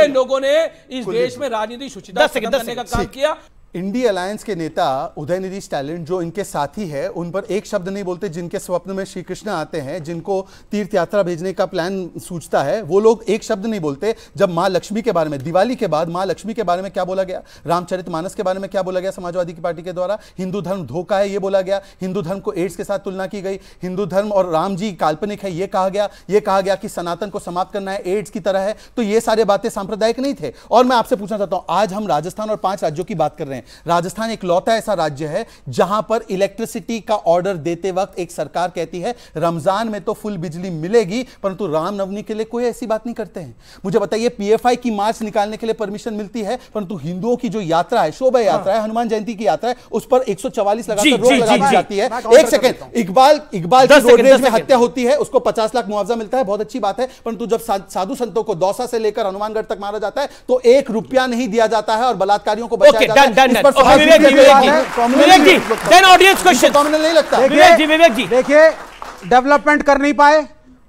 हैं लोगों ने इस देश में राजनीति शुचिता करने का काम किया इंडी अलायंस के नेता उदयनिधि निधि स्टैलिन जो इनके साथी है उन पर एक शब्द नहीं बोलते जिनके स्वप्न में श्री कृष्ण आते हैं जिनको तीर्थ यात्रा भेजने का प्लान सूझता है वो लोग एक शब्द नहीं बोलते जब माँ लक्ष्मी के बारे में दिवाली के बाद माँ लक्ष्मी के बारे में क्या बोला गया रामचरित मानस के बारे में क्या बोला गया समाजवादी की पार्टी के द्वारा हिंदू धर्म धोखा है ये बोला गया हिंदू धर्म को एड्स के साथ तुलना की गई हिंदू धर्म और राम जी काल्पनिक है ये कहा गया ये कहा गया कि सनातन को समाप्त करना है एड्स की तरह है तो ये सारे बातें सांप्रदायिक नहीं थे और मैं आपसे पूछना चाहता हूँ आज हम राजस्थान और पांच राज्यों की बात कर रहे हैं राजस्थान एक लौता ऐसा राज्य है जहां पर इलेक्ट्रिसिटी का ऑर्डर देते वक्त एक सरकार कहती है रमजान में तो फुल बिजली मिलेगी परंतु रामनवमी के लिए कोई ऐसी बात नहीं करते हैं मुझे बताइए पीएफआई की मार्च निकालने के लिए परमिशन मिलती है परंतु हिंदुओं की जो यात्रा है शोभा हाँ। यात्रा है हनुमान जयंती की यात्रा है उस पर एक सौ चवालीस लगा दी जाती है एक सेकेंड इकबाल इकबाल में हत्या होती है उसको पचास लाख मुआवजा मिलता है बहुत अच्छी बात है परंतु जब साधु संतों को दौसा से लेकर हनुमानगढ़ तक मारा जाता है तो एक रुपया नहीं दिया जाता है और बलात्कारियों को बचाया जाता है देखिए डेवलपमेंट कर नहीं पाए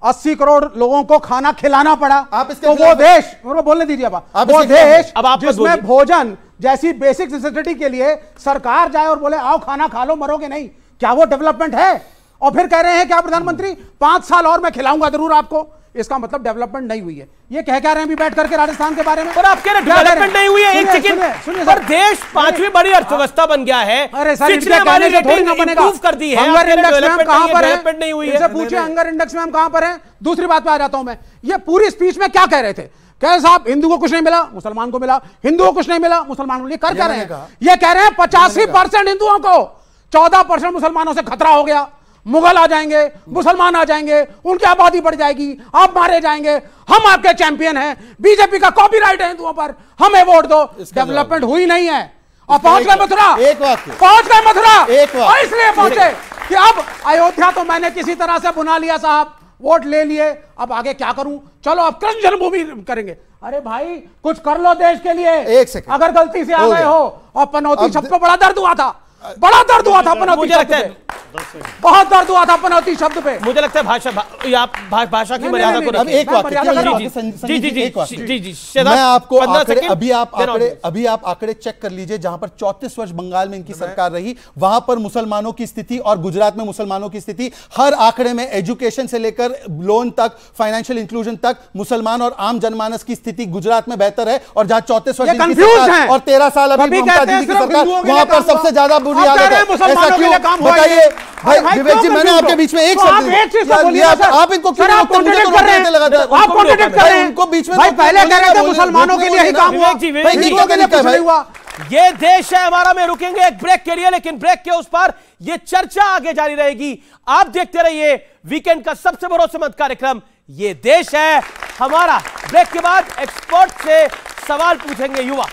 अस्सी करोड़ लोगों को खाना खिलाना पड़ा आप इसके तो वो देश बोलने दीजिए आप वो देश अब आप जिसमें भोजन जैसी बेसिक नेसेसिटी के लिए सरकार जाए और बोले आओ खाना खा लो मरोगे नहीं क्या वो डेवलपमेंट है और फिर कह रहे हैं क्या प्रधानमंत्री पांच साल और मैं खिलाऊंगा जरूर आपको इसका मतलब डेवलपमेंट नहीं हुई है ये कह क्या रहे हैं अभी बैठ करके राजस्थान के बारे में पर आप कह रहे डेवलपमेंट नहीं हुई है एक सेकंड पर देश पांचवी बड़ी हाँ। अर्थव्यवस्था बन गया है अरे सर इनके कहने से ना बनेगा कर दी है हंगर इंडेक्स में हम कहां पर हैं नहीं हुई है पूछिए हंगर इंडेक्स में हम कहां पर हैं दूसरी बात पे आ जाता हूं मैं ये पूरी स्पीच में क्या कह रहे थे कह साहब हिंदू को कुछ नहीं मिला मुसलमान को मिला हिंदू को कुछ नहीं मिला मुसलमान को कर क्या रहे हैं ये कह रहे हैं पचासी परसेंट हिंदुओं को चौदह परसेंट मुसलमानों से खतरा हो गया मुगल आ जाएंगे मुसलमान आ जाएंगे उनकी आबादी बढ़ जाएगी आप मारे जाएंगे हम आपके चैंपियन हैं बीजेपी का राइट है हिंदुओं पर हमें वोट दो डेवलपमेंट हुई नहीं है और पहुंच गए मथुरा एक पहुंच गए मथुरा इसलिए पहुंचे कि अब अयोध्या तो मैंने किसी तरह से बुना लिया साहब वोट ले लिए अब आगे क्या करूं चलो अब कृष्ण जन्मभूमि करेंगे अरे भाई कुछ कर लो देश के लिए एक सेकंड अगर गलती से आ गए हो और पनौती सबको बड़ा दर्द हुआ था बड़ा दर्द हुआ था पनौती शब्द पे बहुत दर्द हुआ था पनौती शब्द पे मुझे लगता है भाषा आप भाषा की मर्यादा को अब एक बात जी जी जी जी मैं आपको अभी आप आंकड़े अभी आप आंकड़े चेक कर लीजिए जहां पर चौतीस वर्ष बंगाल में इनकी सरकार रही वहां पर मुसलमानों की स्थिति और गुजरात में मुसलमानों की स्थिति हर आंकड़े में एजुकेशन से लेकर लोन तक फाइनेंशियल इंक्लूजन तक मुसलमान और आम जनमानस की स्थिति गुजरात में बेहतर है और जहां चौतीस वर्ष और तेरह साल अभी सरकार वहां पर सबसे ज्यादा भी याद आता ऐसा क्यों बताइए भाई विवेक जी मैंने आपके बीच में एक तो तो आप इनको क्यों तो कर रहे हैं लगातार आप उनको बीच में पहले कह रहे थे मुसलमानों के लिए ही काम हुआ ये देश है हमारा में रुकेंगे एक ब्रेक के लिए लेकिन ब्रेक के उस पर ये चर्चा आगे जारी रहेगी आप देखते रहिए वीकेंड का सबसे भरोसेमंद कार्यक्रम ये देश है हमारा ब्रेक के बाद एक्सपर्ट से सवाल पूछेंगे युवा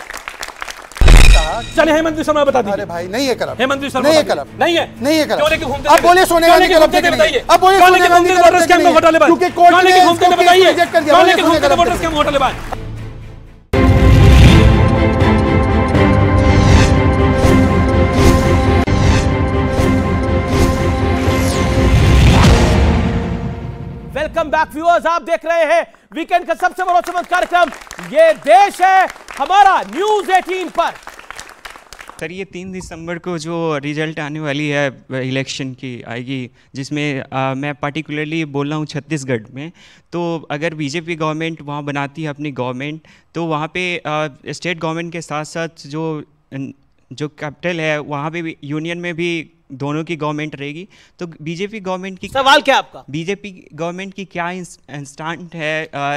चले हेमंत शर्मा बता दीजिए भाई नहीं है हेमंत नहीं है नहीं है नहीं है अब बोले सोने बताइए अब बोले सोने का क्योंकि कोर्ट ने घूमते बताइए रिजेक्ट कर दिया वेलकम बैक व्यूअर्स आप देख रहे हैं वीकेंड का सबसे बड़ा कार्यक्रम ये देश है हमारा न्यूज 18 पर सर ये तीन दिसंबर को जो रिजल्ट आने वाली है इलेक्शन की आएगी जिसमें आ, मैं पार्टिकुलरली बोल रहा हूँ छत्तीसगढ़ में तो अगर बीजेपी गवर्नमेंट वहाँ बनाती है अपनी गवर्नमेंट तो वहाँ पे स्टेट गवर्नमेंट के साथ साथ जो जो कैपिटल है वहाँ पे भी यूनियन में भी दोनों की गवर्नमेंट रहेगी तो बीजेपी गवर्नमेंट की सवाल क्या आपका बीजेपी गवर्नमेंट की क्या इंस्टांट है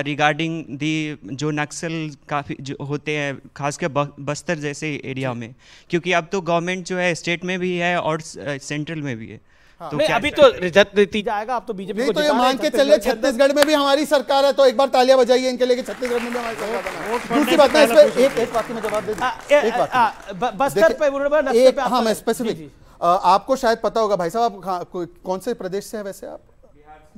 रिगार्डिंग दी जो नक्सल काफ़ी जो होते हैं खासकर बस्तर जैसे एरिया में क्योंकि अब तो गवर्नमेंट जो है स्टेट में भी है और सेंट्रल में भी है हाँ। तो अभी तो नतीजा आएगा आप तो बीजेपी को तो ये मान के चलिए अच्छा तो- छत्तीसगढ़ में भी हमारी सरकार है तो एक बार तालियां बजाइए इनके लिए छत्तीसगढ़ में भी हमारी सरकार तो दूसरी बात मैं इस एक एक वाक्य में जवाब दे बस्तर पे हाँ तो मैं स्पेसिफिक आपको शायद पता होगा भाई साहब आप कौन से प्रदेश से हैं वैसे आप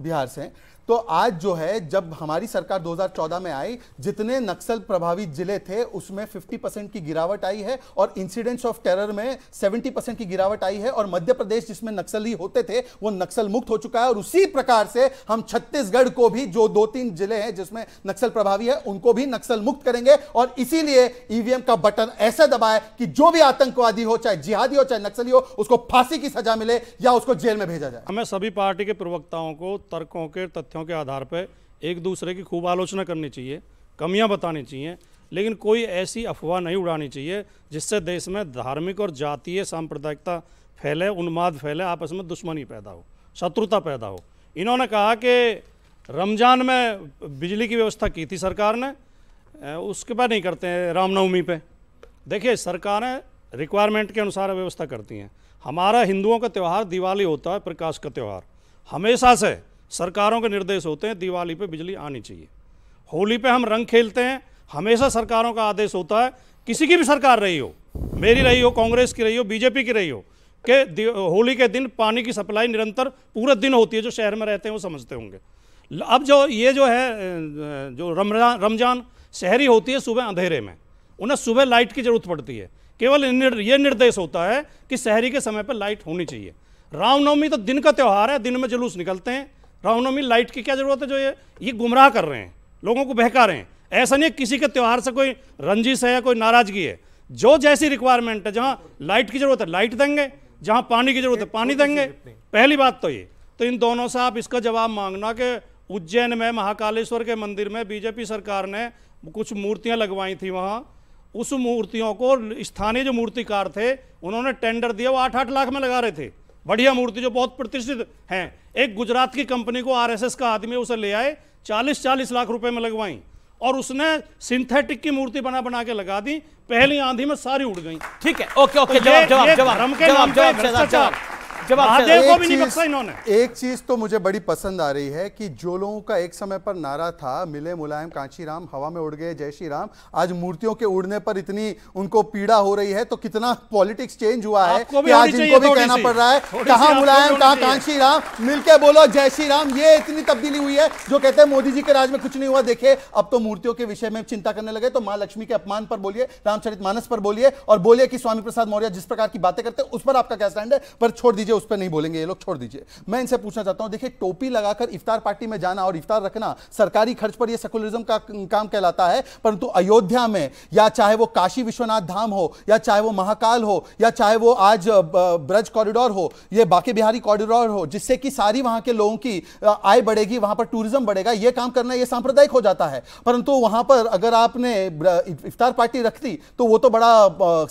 बिहार से हैं तो आज जो है जब हमारी सरकार 2014 में आई जितने नक्सल प्रभावित जिले थे उसमें 50 परसेंट की गिरावट आई है और इंसिडेंट्स ऑफ टेरर में 70 परसेंट की गिरावट आई है और मध्य प्रदेश जिसमें नक्सली होते थे वो नक्सल मुक्त हो चुका है और उसी प्रकार से हम छत्तीसगढ़ को भी जो दो तीन जिले हैं जिसमें नक्सल प्रभावी है उनको भी नक्सल मुक्त करेंगे और इसीलिए ईवीएम e का बटन ऐसा दबाए कि जो भी आतंकवादी हो चाहे जिहादी हो चाहे नक्सली हो उसको फांसी की सजा मिले या उसको जेल में भेजा जाए हमें सभी पार्टी के प्रवक्ताओं को तर्कों के तथ्य तथ्यों के आधार पर एक दूसरे की खूब आलोचना करनी चाहिए कमियां बतानी चाहिए लेकिन कोई ऐसी अफवाह नहीं उड़ानी चाहिए जिससे देश में धार्मिक और जातीय सांप्रदायिकता फैले उन्माद फैले आपस में दुश्मनी पैदा हो शत्रुता पैदा हो इन्होंने कहा कि रमज़ान में बिजली की व्यवस्था की थी सरकार ने उसके बाद नहीं करते हैं रामनवमी पे देखिए सरकारें रिक्वायरमेंट के अनुसार व्यवस्था करती हैं हमारा हिंदुओं का त्यौहार दिवाली होता है प्रकाश का त्यौहार हमेशा से सरकारों के निर्देश होते हैं दिवाली पे बिजली आनी चाहिए होली पे हम रंग खेलते हैं हमेशा सरकारों का आदेश होता है किसी की भी सरकार रही हो मेरी रही हो कांग्रेस की रही हो बीजेपी की रही हो के होली के दिन पानी की सप्लाई निरंतर पूरे दिन होती है जो शहर में रहते हैं वो समझते होंगे अब जो ये जो है जो रमजान रमजान शहरी होती है सुबह अंधेरे में उन्हें सुबह लाइट की ज़रूरत पड़ती है केवल ये निर्देश होता है कि शहरी के समय पर लाइट होनी चाहिए रामनवमी तो दिन का त्यौहार है दिन में जुलूस निकलते हैं राउनोमी लाइट की क्या ज़रूरत है जो ये ये गुमराह कर रहे हैं लोगों को बहका रहे हैं ऐसा नहीं किसी के त्यौहार से कोई रंजिश है या कोई नाराज़गी है जो जैसी रिक्वायरमेंट है जहाँ लाइट की ज़रूरत है लाइट देंगे जहाँ पानी की ज़रूरत है पानी देंगे पहली बात तो ये तो इन दोनों से आप इसका जवाब मांगना कि उज्जैन में महाकालेश्वर के मंदिर में बीजेपी सरकार ने कुछ मूर्तियाँ लगवाई थी वहाँ उस मूर्तियों को स्थानीय जो मूर्तिकार थे उन्होंने टेंडर दिया वो आठ आठ लाख में लगा रहे थे बढ़िया मूर्ति जो बहुत प्रतिष्ठित है एक गुजरात की कंपनी को आरएसएस का आदमी उसे ले आए चालीस चालीस लाख रुपए में लगवाई और उसने सिंथेटिक की मूर्ति बना बना के लगा दी पहली आंधी में सारी उड़ गई ठीक है ओके ओके तो जवाब जवाब जवाब जवाब जवाब महादेव को भी नहीं बख्शा इन्होंने एक चीज तो मुझे बड़ी पसंद आ रही है कि जो लोगों का एक समय पर नारा था मिले मुलायम कांची राम हवा में उड़ गए जय श्री राम आज मूर्तियों के उड़ने पर इतनी उनको पीड़ा हो रही है तो कितना पॉलिटिक्स चेंज हुआ है कि आज इनको भी कहना पड़ रहा है कहा मुलायम कहा कांशी राम मिलकर बोलो जय श्री राम ये इतनी तब्दीली हुई है जो कहते हैं मोदी जी के राज में कुछ नहीं हुआ देखे अब तो मूर्तियों के विषय में चिंता करने लगे तो माँ लक्ष्मी के अपमान पर बोलिए रामचरित मानस पर बोलिए और बोलिए कि स्वामी प्रसाद मौर्य जिस प्रकार की बातें करते उस पर आपका क्या स्टैंड है पर छोड़ दीजिए दीजिए उस पर नहीं बोलेंगे ये लोग छोड़ दीजिए मैं इनसे पूछना चाहता हूँ देखिए टोपी लगाकर इफ्तार पार्टी में जाना और इफ्तार रखना सरकारी खर्च पर यह सेकुलरिज्म का काम कहलाता है परंतु अयोध्या में या चाहे वो काशी विश्वनाथ धाम हो या चाहे वो महाकाल हो या चाहे वो आज ब्रज कॉरिडोर हो ये बाकी बिहारी कॉरिडोर हो जिससे कि सारी वहां के लोगों की आय बढ़ेगी वहां पर टूरिज्म बढ़ेगा ये काम करना ये सांप्रदायिक हो जाता है परंतु वहां पर अगर आपने इफ्तार पार्टी रख दी तो वो तो बड़ा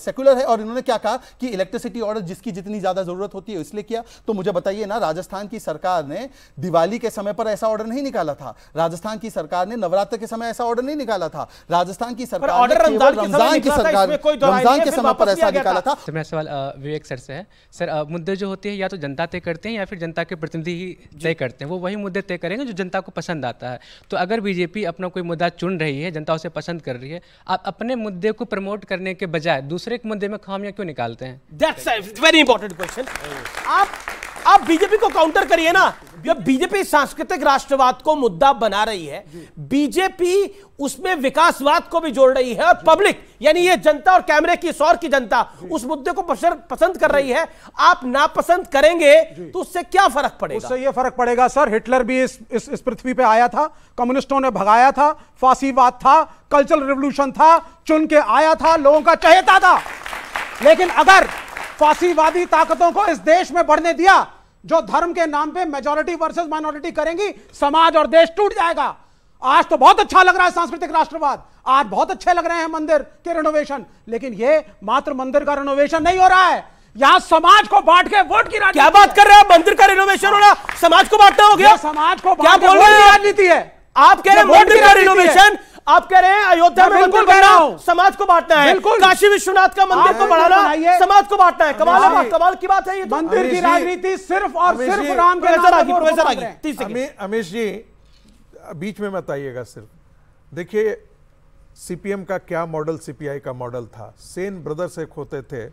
सेकुलर है और इन्होंने क्या कहा कि इलेक्ट्रिसिटी ऑर्डर जिसकी जितनी ज्यादा जरूरत होती है इसलिए किया तो मुझे बताइए ना राजस्थान की सरकार ने दिवाली के समय पर ऐसा ऑर्डर नहीं निकाला था राजस्थान की सरकार ने नवरात्र के समय ऐसा ऑर्डर नहीं निकाला था राजस्थान की सरकार रमजान की सरकार रमजान के समय पर ऐसा निकाला था मेरा तो सवाल विवेक सर से है सर मुद्दे जो होते हैं या तो जनता तय करते हैं या फिर जनता के प्रतिनिधि ही तय करते हैं वो वही मुद्दे तय करेंगे जो जनता को पसंद आता है तो अगर बीजेपी अपना कोई मुद्दा चुन रही है जनता उसे पसंद कर रही है आप अपने मुद्दे को प्रमोट करने के बजाय दूसरे के मुद्दे में खामियां क्यों निकालते हैं दैट्स वेरी इंपॉर्टेंट क्वेश्चन आप आप बीजेपी को काउंटर करिए ना जब बीजेपी सांस्कृतिक राष्ट्रवाद को मुद्दा बना रही है बीजेपी उसमें विकासवाद को भी जोड़ रही है और पब्लिक यानी ये जनता और कैमरे की सौर की जनता उस मुद्दे को पसंद कर रही है आप नापसंद करेंगे तो उससे क्या फर्क पड़ेगा उससे ये फर्क पड़ेगा सर हिटलर भी इस इस, इस पृथ्वी पे आया था कम्युनिस्टों ने भगाया था फांसीवाद था कल्चरल रिवोल्यूशन था चुन के आया था लोगों का चहेता था लेकिन अगर फांसीवादी ताकतों को इस देश में बढ़ने दिया जो धर्म के नाम पे मेजोरिटी वर्सेस माइनॉरिटी करेंगी समाज और देश टूट जाएगा आज तो बहुत अच्छा लग रहा है सांस्कृतिक राष्ट्रवाद आज बहुत अच्छे लग रहे हैं मंदिर के रेनोवेशन लेकिन ये मात्र मंदिर का रेनोवेशन नहीं हो रहा है यहां समाज को बांट के वोट की क्या बात कर रहे हैं मंदिर का रेनोवेशन रहा समाज को बांटना हो गया समाज को राजनीति है आप कह रहे हैं मंदिर का रेनोवेशन आप कह रहे हैं अयोध्या में बिल्कुल कह रहा हूँ समाज को बांटना है काशी विश्वनाथ का मंदिर को बढ़ाना समाज को बांटना है कमाल कमाल की बात है ये तो। मंदिर की राजनीति सिर्फ और सिर्फ राम के अमीश जी बीच में मत आइएगा सिर्फ देखिए सीपीएम का क्या मॉडल सीपीआई का मॉडल था सेन ब्रदर्स एक होते थे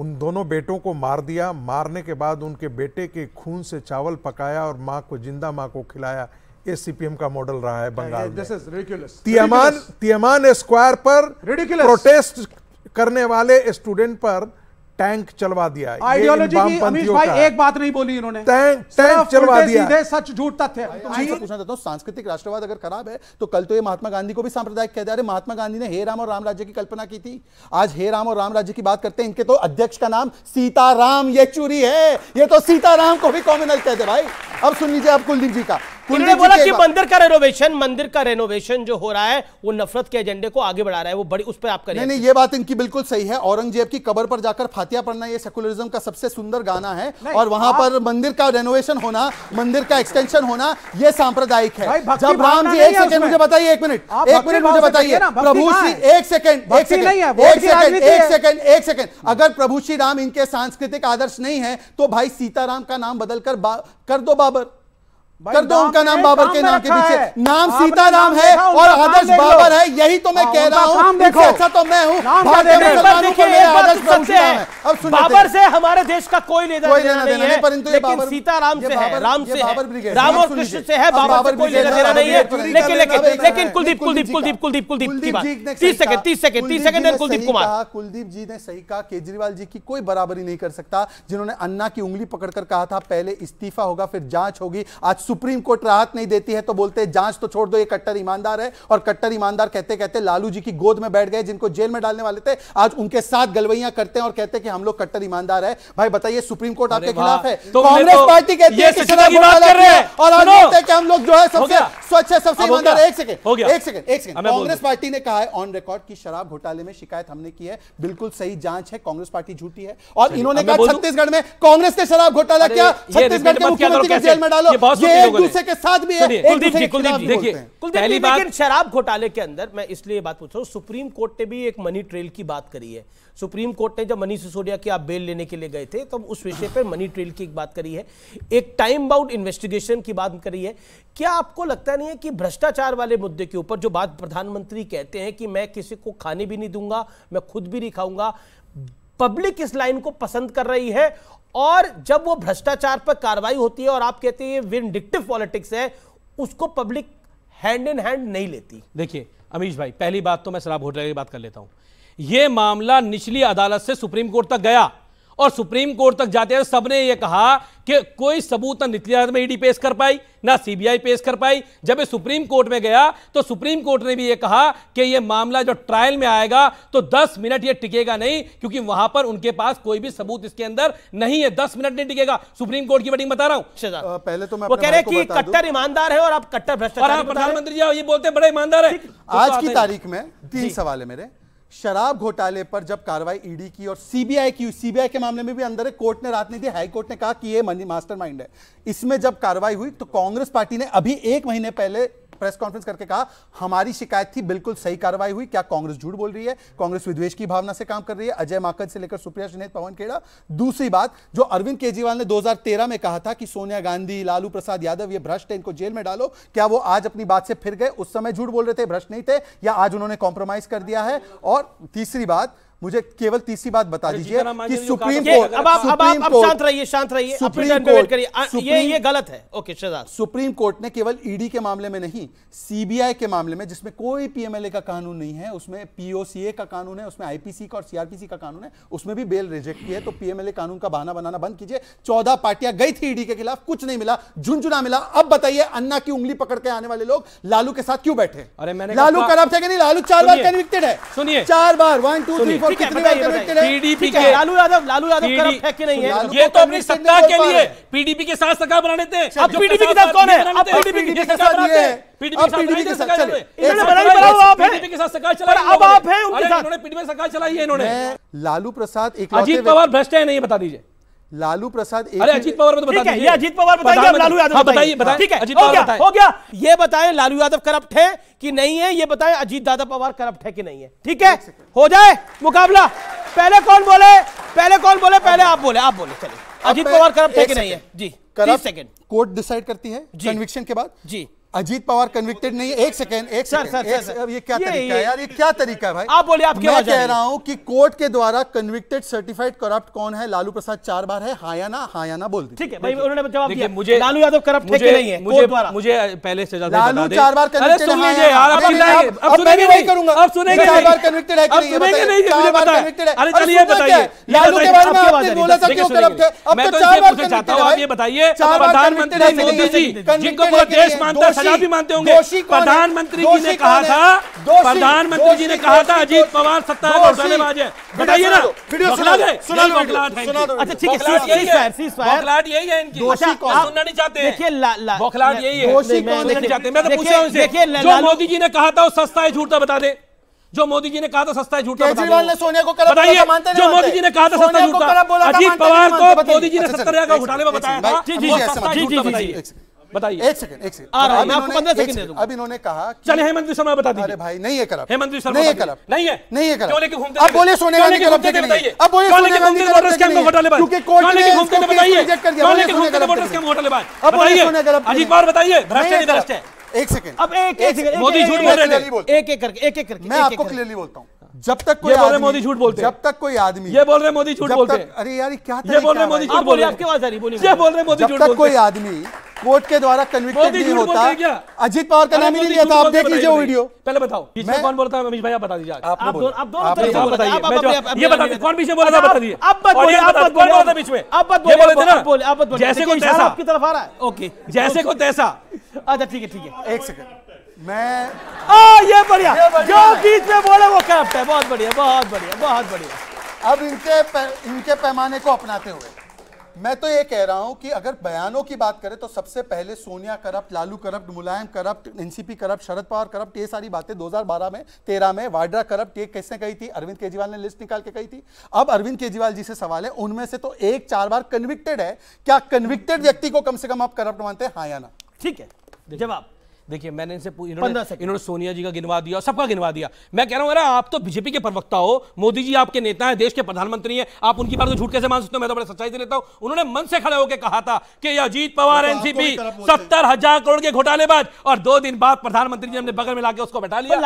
उन दोनों बेटों को मार दिया मारने के बाद उनके बेटे के खून से चावल पकाया और माँ को जिंदा माँ को खिलाया ये सीपीएम का मॉडल रहा है बंगाल में this is ridiculous Tiananmen Tiananmen square पर रिडिकुलस प्रोटेस्ट करने वाले स्टूडेंट पर टैंक चलवा दिया आइडियोलॉजी की अमीश भाई एक बात नहीं बोली इन्होंने टैंक टैंक चलवा दिया सीधे सच झूठ तथ्य है तो मैं पूछना चाहता हूं सांस्कृतिक राष्ट्रवाद अगर खराब है तो कल तो ये महात्मा गांधी को भी सांप्रदायिक कह दिया अरे महात्मा गांधी ने हे राम और राम राज्य की कल्पना की थी आज हे राम और राम राज्य की बात करते हैं इनके तो अध्यक्ष का नाम सीताराम येचुरी है ये तो सीताराम को भी कॉम्युनल दे भाई अब सुन लीजिए आप कुलदीप जी का उन्होंने बोला कि मंदिर का रेनोवेशन मंदिर का रेनोवेशन जो हो रहा है वो नफरत के एजेंडे को आगे बढ़ा रहा है वो बड़ी उस पर आपका नहीं नहीं ये बात इनकी बिल्कुल सही है औरंगजेब की कबर पर जाकर फातिया पढ़ना ये सेकुलरिज्म का सबसे सुंदर गाना है और वहां पर मंदिर का रेनोवेशन होना मंदिर का एक्सटेंशन होना ये सांप्रदायिक है जब राम जी एक सेकेंड मुझे बताइए एक मिनट एक मिनट मुझे बताइए प्रभु श्री एक सेकेंड एक सेकेंड एक सेकेंड एक सेकेंड अगर प्रभु श्री राम इनके सांस्कृतिक आदर्श नहीं है तो भाई सीताराम का नाम बदलकर कर दो बाबर कर दो उनका नाम बाबर के नाम के पीछे नाम सीता राम है और आदर्श बाबर है यही तो मैं हाँ, कह रहा हूँ अच्छा तो मैं हूँ बाबर से हमारे देश का कोई लेना देना नहीं है लेकिन सीताराम से है राम से है राम और कृष्ण से है बाबर से कोई लेना देना नहीं है लेकिन लेकिन लेकिन कुलदीप कुलदीप कुलदीप कुलदीप कुलदीप की बात तीस सेकंड तीस सेकंड तीस सेकंड कुलदीप कुमार कुलदीप जी ने सही कहा केजरीवाल जी की कोई बराबरी नहीं कर सकता जिन्होंने अन्ना की उंगली पकड़कर कहा था पहले इस्तीफा होगा फिर जांच होगी आज सुप्रीम कोर्ट राहत नहीं देती है तो बोलते हैं जांच तो छोड़ दो ये कट्टर ईमानदार है और कट्टर ईमानदार कहते कहते लालू जी की गोद में बैठ गए जिनको जेल में डालने वाले थे आज उनके साथ गलवैया करते हैं और कहते हैं कि हम लोग कट्टर ईमानदार है भाई बताइए सुप्रीम कोर्ट आपके खिलाफ है तो कांग्रेस तो पार्टी कहती है और हम बोलते हैं कि हम लोग जो है सबसे स्वच्छ है सबसे ईमानदार एक सेकेंड एक सेकेंड एक सेकेंड कांग्रेस पार्टी ने कहा है ऑन रिकॉर्ड की शराब घोटाले में शिकायत हमने की है बिल्कुल सही जांच है कांग्रेस पार्टी झूठी है और इन्होंने कहा छत्तीसगढ़ में कांग्रेस ने शराब घोटाला किया छत्तीसगढ़ के मुख्यमंत्री के जेल में डालो ये एक दूसरे के साथ भी शराब घोटाले के अंदर मैं इसलिए बात पूछ रहा हूँ सुप्रीम कोर्ट ने भी एक मनी ट्रेल की बात करी है सुप्रीम कोर्ट ने जब मनीष सिसोदिया की आप बेल लेने के लिए गए थे तो उस विषय पर मनी ट्रेल की एक बात करी है एक टाइम बाउंड इन्वेस्टिगेशन की बात करी है क्या आपको लगता नहीं है कि भ्रष्टाचार वाले मुद्दे के ऊपर जो बात प्रधानमंत्री कहते हैं कि मैं किसी को खाने भी नहीं दूंगा मैं खुद भी नहीं खाऊंगा पब्लिक इस लाइन को पसंद कर रही है और जब वो भ्रष्टाचार पर कार्रवाई होती है और आप कहते हैं ये विंडिक्टिव पॉलिटिक्स है उसको पब्लिक हैंड इन हैंड नहीं लेती देखिए अमीश भाई पहली बात तो मैं शराब होटल की बात कर लेता हूं यह मामला निचली अदालत से सुप्रीम कोर्ट तक गया और सुप्रीम कोर्ट तक जाते हैं सबने ये कहा कि कोई सबूत ना नीति में ईडी e पेश कर पाई ना सीबीआई पेश कर पाई जब ये सुप्रीम कोर्ट में गया तो सुप्रीम कोर्ट ने भी ये कहा कि ये मामला जो ट्रायल में आएगा तो 10 मिनट ये टिकेगा नहीं क्योंकि वहां पर उनके पास कोई भी सबूत इसके अंदर नहीं है दस मिनट नहीं टिकेगा सुप्रीम कोर्ट की बटिंग बता रहा हूं अच्छा, पहले तो मैं वो कह रहे कि कट्टर ईमानदार है और आप कट्टर भ्रष्टाचार प्रधानमंत्री जी ये बोलते बड़े ईमानदार है आज की तो तारीख में तीन सवाल है मेरे शराब घोटाले पर जब कार्रवाई ईडी की और सीबीआई की सीबीआई के मामले में भी अंदर है कोर्ट ने रात नहीं दी हाई कोर्ट ने कहा कि ये मनी मास्टरमाइंड है इसमें जब कार्रवाई हुई तो कांग्रेस पार्टी ने अभी एक महीने पहले प्रेस कॉन्फ्रेंस करके कहा हमारी शिकायत थी बिल्कुल सही कार्रवाई हुई क्या कांग्रेस झूठ बोल रही है कांग्रेस विद्वेश की भावना से काम कर रही है अजय माकद से लेकर सुप्रिया सुनेत पवन खेड़ा दूसरी बात जो अरविंद केजरीवाल ने दो में कहा था कि सोनिया गांधी लालू प्रसाद यादव ये भ्रष्ट है इनको जेल में डालो क्या वो आज अपनी बात से फिर गए उस समय झूठ बोल रहे थे भ्रष्ट नहीं थे या आज उन्होंने कॉम्प्रोमाइज कर दिया है और तीसरी बात मुझे केवल तीसरी बात बता दीजिए कि सुप्रीम कोर्ट अब आप अब आप शांत रहिए शांत रहिए सुप्रीम कोर्ट ये ये गलत है ओके शहजाद सुप्रीम कोर्ट ने केवल ईडी e के मामले में नहीं सीबीआई के मामले में जिसमें कोई पीएमएलए का कानून नहीं है उसमें पीओसीए का कानून है उसमें आईपीसी का और सीआरपीसी का कानून है उसमें भी बेल रिजेक्ट की है तो पीएमएलए कानून का बहाना बनाना बंद कीजिए चौदह पार्टियां गई थी ईडी e के खिलाफ कुछ नहीं मिला झुंझुना मिला अब बताइए अन्ना की उंगली पकड़ के आने वाले लोग लालू के साथ क्यों बैठे अरे मैंने लालू करप्ट है कि नहीं लालू चार बार कन्विक्टेड है सुनिए चार बार one two three four PDP के लालू यादव लालू यादव करप्ट है कि नहीं है ये तो अपनी सत्ता के लिए पीडीपी के साथ बनाने थे अब पीडीपी के साथ कौन है अब पीडीपी के साथ बनाते हैं पीडीपी के साथ चले इन्होंने बनाई बनाओ आप हैं पीडीपी के साथ सरकार चलाई अब आप हैं उनके साथ इन्होंने पीडीपी सरकार चलाई है इन्होंने लालू प्रसाद अजीत पवार भ्रष्ट है नहीं बता दीजिए लालू प्रसाद अरे अजीत पवार को तो बता दीजिए अजीत पवार बताएंगे लालू यादव हाँ, बताइए बताइए ठीक है अजीत पवार हो गया हो गया ये बताएं लालू यादव करप्ट है कि नहीं है ये बताएं अजीत दादा पवार करप्ट है कि नहीं है ठीक है हो जाए मुकाबला पहले कौन बोले पहले कौन बोले पहले आप बोले आप बोले चलिए अजीत पवार करप्ट है कि नहीं है जी करप्ट सेकंड कोर्ट डिसाइड करती है कन्विक्शन के बाद जी अजीत पवार कन्विक्टेड नहीं है एक सेकेंड एक सर सर, ये क्या ये, तरीका है यार ये क्या तरीका है भाई आप बोले आप मैं कह रहा हूँ कि कोर्ट के द्वारा कन्विक्टेड सर्टिफाइड करप्ट कौन है लालू प्रसाद चार बार है हायाना हायाना बोल ठीक है भाई उन्होंने जवाब दिया मुझे लालू यादव करप्ट है नहीं है मुझे मुझे पहले से लालू चार बार कन्विक्टेड है करूंगा चार बार कन्विक्टेड है अरे चलिए बताइए लालू के बारे में आपने बोला था क्यों करप्ट है अब तो, तो चार बार कन्विक्टेड है आप ये बताइए प्रधानमंत्री मोदी जी जिनको पूरा देश मानता है सजा भी मानते होंगे प्रधानमंत्री जी ने कहा था प्रधानमंत्री जी ने कहा था अजीत पवार सत्ता है बताइए ना वीडियो सुना दे अच्छा ठीक है यही है इनकी अच्छा, देखिए जो मोदी जी ने कहा था वो सस्ता है झूठा तो बता दे जो मोदी जी ने कहा था सस्ता है झूठा तो केजरीवाल ने सोनिया को बताइए जो मोदी जी ने कहा था सस्ता झूठा अजीत पवार को मोदी जी ने अच्छा, सत्तर हजार का घोटाले में बताया था जी तो जी जी जी बताइए एक सेकंड एक सेकंड मैं आपको पंद्रह सेकंड दे दूंगा इन्होंने कहा चले हेमंत शर्मा बता दीजिए भाई नहीं है करप हेमंत शर्मा नहीं है नहीं है अब बोले सोने गांधी अब बोले सोने गांधी क्योंकि कोर्ट ने घूमते बताइए क्यों लेके घूमते वोटर स्कैम घोटाले अब बोले अजीत पवार बताइए भ्रष्ट है है एक सेकंड अब एक एक मोदी झूठ बोल रहे हैं एक एक करके एक एक करके मैं आपको क्लियरली बोलता हूं जब तक कोई बोल रहे मोदी झूठ बोलते जब तक कोई आदमी ये बोल रहे मोदी झूठ बोलते अरे यार क्या ये बोल रहे मोदी झूठ बोल रहे आपके पास आ बोलिए ये बोल रहे मोदी झूठ बोलते कोई आदमी कोर्ट के द्वारा कन्विक्टेड नहीं होता अजीत पवार का नाम ही नहीं लिया था आप देख लीजिए वो वीडियो पहले बताओ पीछे कौन बोलता है अमीश भाई बता दीजिए आप आप दोनों तो बताइए ये बता दीजिए कौन पीछे बोला था बता दीजिए आप मत बोलिए आप मत बोलिए था बीच में आप मत बोलिए बोले ना बोले आप मत बोलिए जैसे कोई तैसा आपकी तरफ आ रहा है ओके जैसे कोई तैसा अच्छा ठीक है ठीक है एक सेकंड मैं आ, हाँ, ये बढ़िया जो बीच में बोले वो कैप्ट है बहुत बढ़िया बहुत बढ़िया बहुत बढ़िया अब इनके पे, इनके पैमाने को अपनाते हुए मैं तो ये कह रहा हूं कि अगर बयानों की बात करें तो सबसे पहले Sonia corrupt Lalu corrupt Mulayam corrupt NCP corrupt Sharad Pawar corrupt ये सारी बातें 2012 में 13 में वाड्रा करप्ट ये किसने कही थी अरविंद केजरीवाल ने लिस्ट निकाल के कही थी अब अरविंद केजरीवाल जी से सवाल है उनमें से तो एक चार बार कन्विक्टेड है क्या कन्विक्टेड व्यक्ति को कम से कम आप करप्ट मानते हैं हाँ या ना ठीक है जवाब देखिए मैंने इनसे इन्होंने सोनिया जी का गिनवा दिया सबका गिनवा दिया मैं कह रहा हूं अरे आप तो बीजेपी के प्रवक्ता हो मोदी जी आपके नेता हैं देश के प्रधानमंत्री हैं आप उनकी बात को झूठ कैसे मान सकते हो मैं तो बड़े सच्चाई से लेता हूं उन्होंने मन से खड़े होकर कहा था कि अजीत पवार तो एनसीपी सत्तर हजार करोड़ के घोटाले बाद और दो दिन बाद प्रधानमंत्री जी ने बगल में लाके उसको बैठा लिया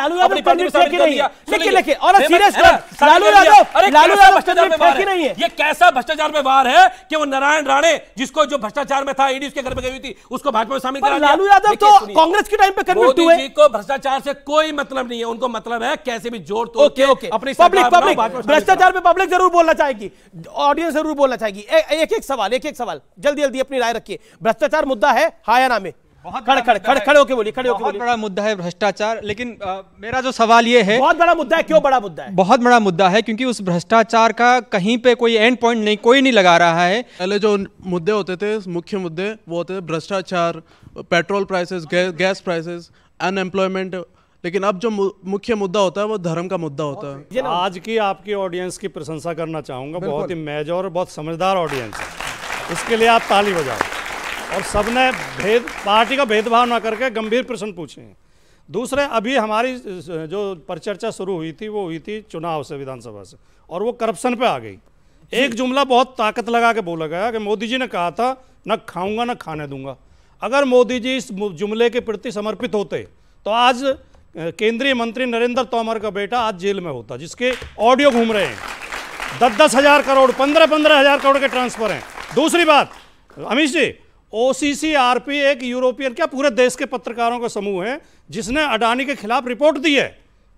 ये कैसा भ्रष्टाचार में वार है कि वो नारायण राणे जिसको जो भ्रष्टाचार में था ईडी उसके घर में गई थी उसको भाजपा में शामिल कर लालू यादव तो कांग्रेस के टाइम पे कन्वर्ट हुए जी को भ्रष्टाचार से कोई मतलब नहीं है उनको मतलब है कैसे भी जोर तो ओके ओके अपनी पब्लिक पब्लिक भ्रष्टाचार पे पब्लिक जरूर बोलना चाहेगी ऑडियंस जरूर बोलना चाहेगी एक एक सवाल एक एक सवाल जल्दी जल्दी अपनी राय रखिए भ्रष्टाचार मुद्दा है हाया नामे बहुत बड़ा मुद्दा है बहुत बड़ा मुद्दा है क्योंकि उस भ्रष्टाचार का कहीं पे कोई एंड पॉइंट नहीं कोई नहीं लगा रहा है पहले जो मुद्दे होते थे मुख्य मुद्दे वो होते थे भ्रष्टाचार petrol prices gas prices unemployment लेकिन अब जो मुख्य मुद्दा होता है वो धर्म का मुद्दा होता है आज की आपकी ऑडियंस की प्रशंसा करना चाहूँगा बहुत ही मेजोर बहुत समझदार ऑडियंस है इसके लिए आप ताली बजाओ और सबने भेद पार्टी का भेदभाव ना करके गंभीर प्रश्न पूछे हैं दूसरे अभी हमारी जो परिचर्चा शुरू हुई थी वो हुई थी चुनाव से विधानसभा से और वो करप्शन पे आ गई एक जुमला बहुत ताकत लगा के बोला गया कि मोदी जी ने कहा था न खाऊंगा ना खाने दूंगा अगर मोदी जी इस जुमले के प्रति समर्पित होते तो आज केंद्रीय मंत्री नरेंद्र तोमर का बेटा आज जेल में होता जिसके ऑडियो घूम रहे हैं दस दस हजार करोड़ पंद्रह पंद्रह हजार करोड़ के ट्रांसफर हैं दूसरी बात अमीश जी ओ सी एक यूरोपियन क्या पूरे देश के पत्रकारों का समूह है जिसने अडानी के खिलाफ रिपोर्ट दी है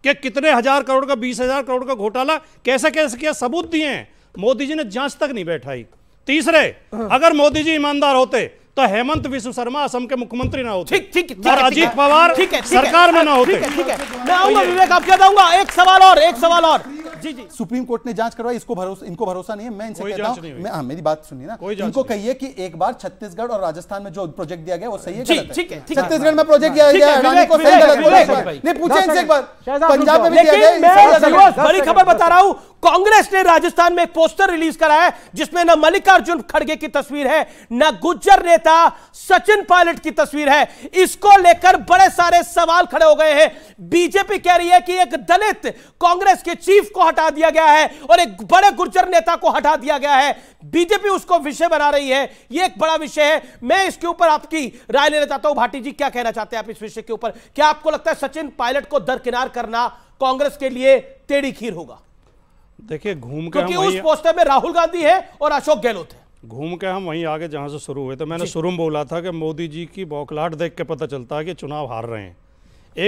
कि कितने हजार करोड़ का बीस हजार करोड़ का घोटाला कैसे कैसे किया सबूत दिए हैं मोदी जी ने जांच तक नहीं बैठाई तीसरे हाँ। अगर मोदी जी ईमानदार होते तो हेमंत विश्व शर्मा असम के मुख्यमंत्री ना होते ठीक ठीक और अजीत पवार ठीक है सरकार में ना होते ठीक है मैं तो आऊंगा विवेक आप क्या दूंगा एक सवाल और एक सवाल और जी जी सुप्रीम कोर्ट ने जांच करवाई इसको भरोसा इनको भरोसा नहीं है मैं इनसे कहता हूं मैं हाँ मेरी बात सुनिए ना इनको कहिए कि एक बार छत्तीसगढ़ और राजस्थान में जो प्रोजेक्ट दिया गया वो सही है ठीक है छत्तीसगढ़ में प्रोजेक्ट दिया गया अडानी को सही गलत नहीं पूछे इनसे एक बार पंजाब में भी दिया गया बड़ी खबर बता रहा हूँ कांग्रेस ने राजस्थान में एक पोस्टर रिलीज करा है जिसमें न मल्लिकार्जुन खड़गे की तस्वीर है न गुज्जर नेता सचिन पायलट की तस्वीर है इसको लेकर बड़े सारे सवाल खड़े हो गए हैं बीजेपी कह रही है कि एक दलित कांग्रेस के चीफ को हटा दिया गया है और एक बड़े गुर्जर नेता को हटा दिया गया है बीजेपी उसको विषय बना रही है यह एक बड़ा विषय है मैं इसके ऊपर आपकी राय लेना चाहता हूं भाटी जी क्या कहना चाहते हैं आप इस विषय के ऊपर क्या आपको लगता है सचिन पायलट को दरकिनार करना कांग्रेस के लिए टेढ़ी खीर होगा देखिए घूम के क्योंकि उस पोस्टर में राहुल गांधी है और अशोक गहलोत है घूम के हम वहीं आगे जहां से शुरू हुए तो मैंने शुरू में बोला था कि मोदी जी की बौखलाहट देख के पता चलता है कि चुनाव हार रहे हैं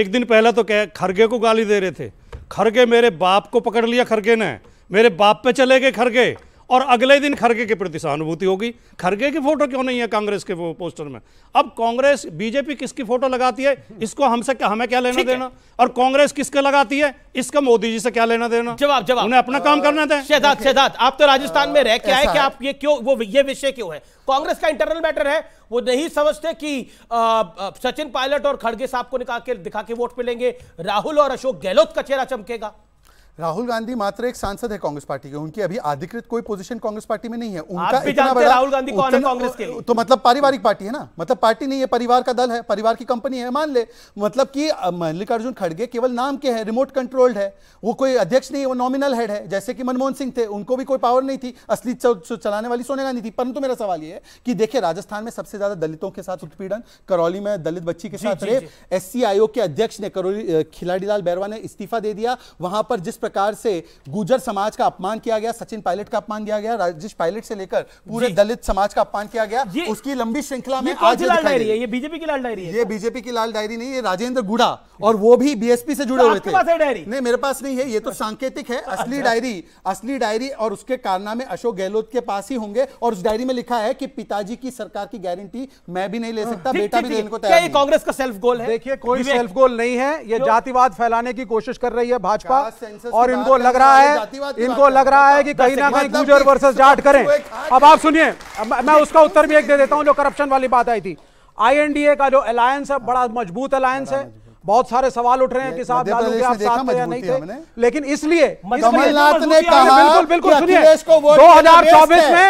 एक दिन पहले तो कह खरगे को गाली दे रहे थे खरगे मेरे बाप को पकड़ लिया खरगे ने मेरे बाप पे चले गए खरगे और अगले दिन खरगे के प्रति सहानुभूति होगी खरगे की फोटो क्यों नहीं है कांग्रेस के वो पोस्टर में अब कांग्रेस बीजेपी किसकी फोटो लगाती है इसको हमसे क्या हमें क्या लेना देना और कांग्रेस किसके लगाती है इसका मोदी जी से क्या लेना देना जवाब जवाब उन्हें अपना काम करना था शहजाद शहजाद आप तो राजस्थान में रह के आए कि आप ये क्यों वो ये विषय क्यों है कांग्रेस का इंटरनल मैटर है वो नहीं समझते कि सचिन पायलट और खड़गे साहब को निकाल के दिखा के वोट पे लेंगे राहुल और अशोक गहलोत का चेहरा चमकेगा राहुल गांधी मात्र एक सांसद है कांग्रेस पार्टी के उनकी अभी अधिकृत कोई पोजीशन कांग्रेस पार्टी में नहीं है उनका इतना बड़ा राहुल गांधी कौन है कांग्रेस के तो मतलब पारिवारिक पार्टी है ना मतलब पार्टी नहीं है परिवार का दल है परिवार की कंपनी है मान ले मतलब कि मल्लिकार्जुन खड़गे केवल नाम के है रिमोट कंट्रोल्ड है वो कोई अध्यक्ष नहीं है वो नॉमिनल हेड है जैसे कि मनमोहन सिंह थे उनको भी कोई पावर नहीं थी असली चलाने वाली सोनिया गांधी थी परंतु मेरा सवाल ये है कि देखिए राजस्थान में सबसे ज्यादा दलितों के साथ उत्पीड़न करौली में दलित बच्ची के साथ रेप एस आयोग के अध्यक्ष ने करौली खिलाड़ी लाल बैरवा ने इस्तीफा दे दिया वहां पर जिस प्रकार से गुजर समाज का अपमान किया गया सचिन पायलट का अपमान किया गया राजेश पायलट से लेकर पूरे दलित समाज का अपमान किया गया उसकी लंबी श्रृंखला में आज लाल डायरी है ये बीजेपी की लाल डायरी है ये बीजेपी की लाल डायरी नहीं ये राजेंद्र गुड़ा और वो भी बीएसपी से जुड़े तो हुए थे डायरी नहीं मेरे पास नहीं है ये तो सांकेतिक है असली अच्छा। डायरी असली डायरी और उसके कारनामे अशोक गहलोत के पास ही होंगे और उस डायरी में लिखा है कि पिताजी की सरकार की गारंटी मैं भी नहीं ले हाँ। सकता बेटा भी देने को तैयार कांग्रेस का सेल्फ गोल है देखिए कोई सेल्फ गोल नहीं है ये जातिवाद फैलाने की कोशिश कर रही है भाजपा और इनको लग रहा है इनको लग रहा है कि कहीं ना कहीं गुजर वर्सेस जाट करें अब आप सुनिए मैं उसका उत्तर भी एक दे देता हूं जो करप्शन वाली बात आई थी आईएनडीए का जो अलायंस है हाँ। बड़ा मजबूत अलायंस है बहुत सारे सवाल उठ रहे हैं कि साहब के आप साथ तो या नहीं थे लेकिन इसलिए कमलनाथ ने कहा बिल्कुल बिल्कुल सुनिए 2024 में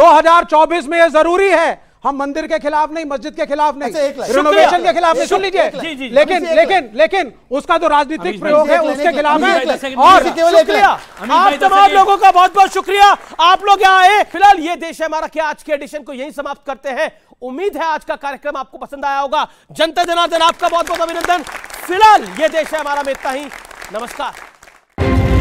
2024 में यह जरूरी है हम मंदिर के खिलाफ नहीं मस्जिद के खिलाफ नहीं अच्छा, रिनोवेशन के खिलाफ नहीं सुन लीजिए लेकिन लेकिन लेकिन उसका जो राजनीतिक प्रयोग है उसके खिलाफ है और आप तमाम लोगों का बहुत बहुत शुक्रिया आप लोग यहाँ आए फिलहाल ये देश है हमारा क्या आज के एडिशन को यही समाप्त करते हैं उम्मीद है आज का कार्यक्रम आपको पसंद आया होगा जनता जनार्दन आपका बहुत बहुत अभिनंदन फिलहाल ये देश है हमारा में इतना ही नमस्कार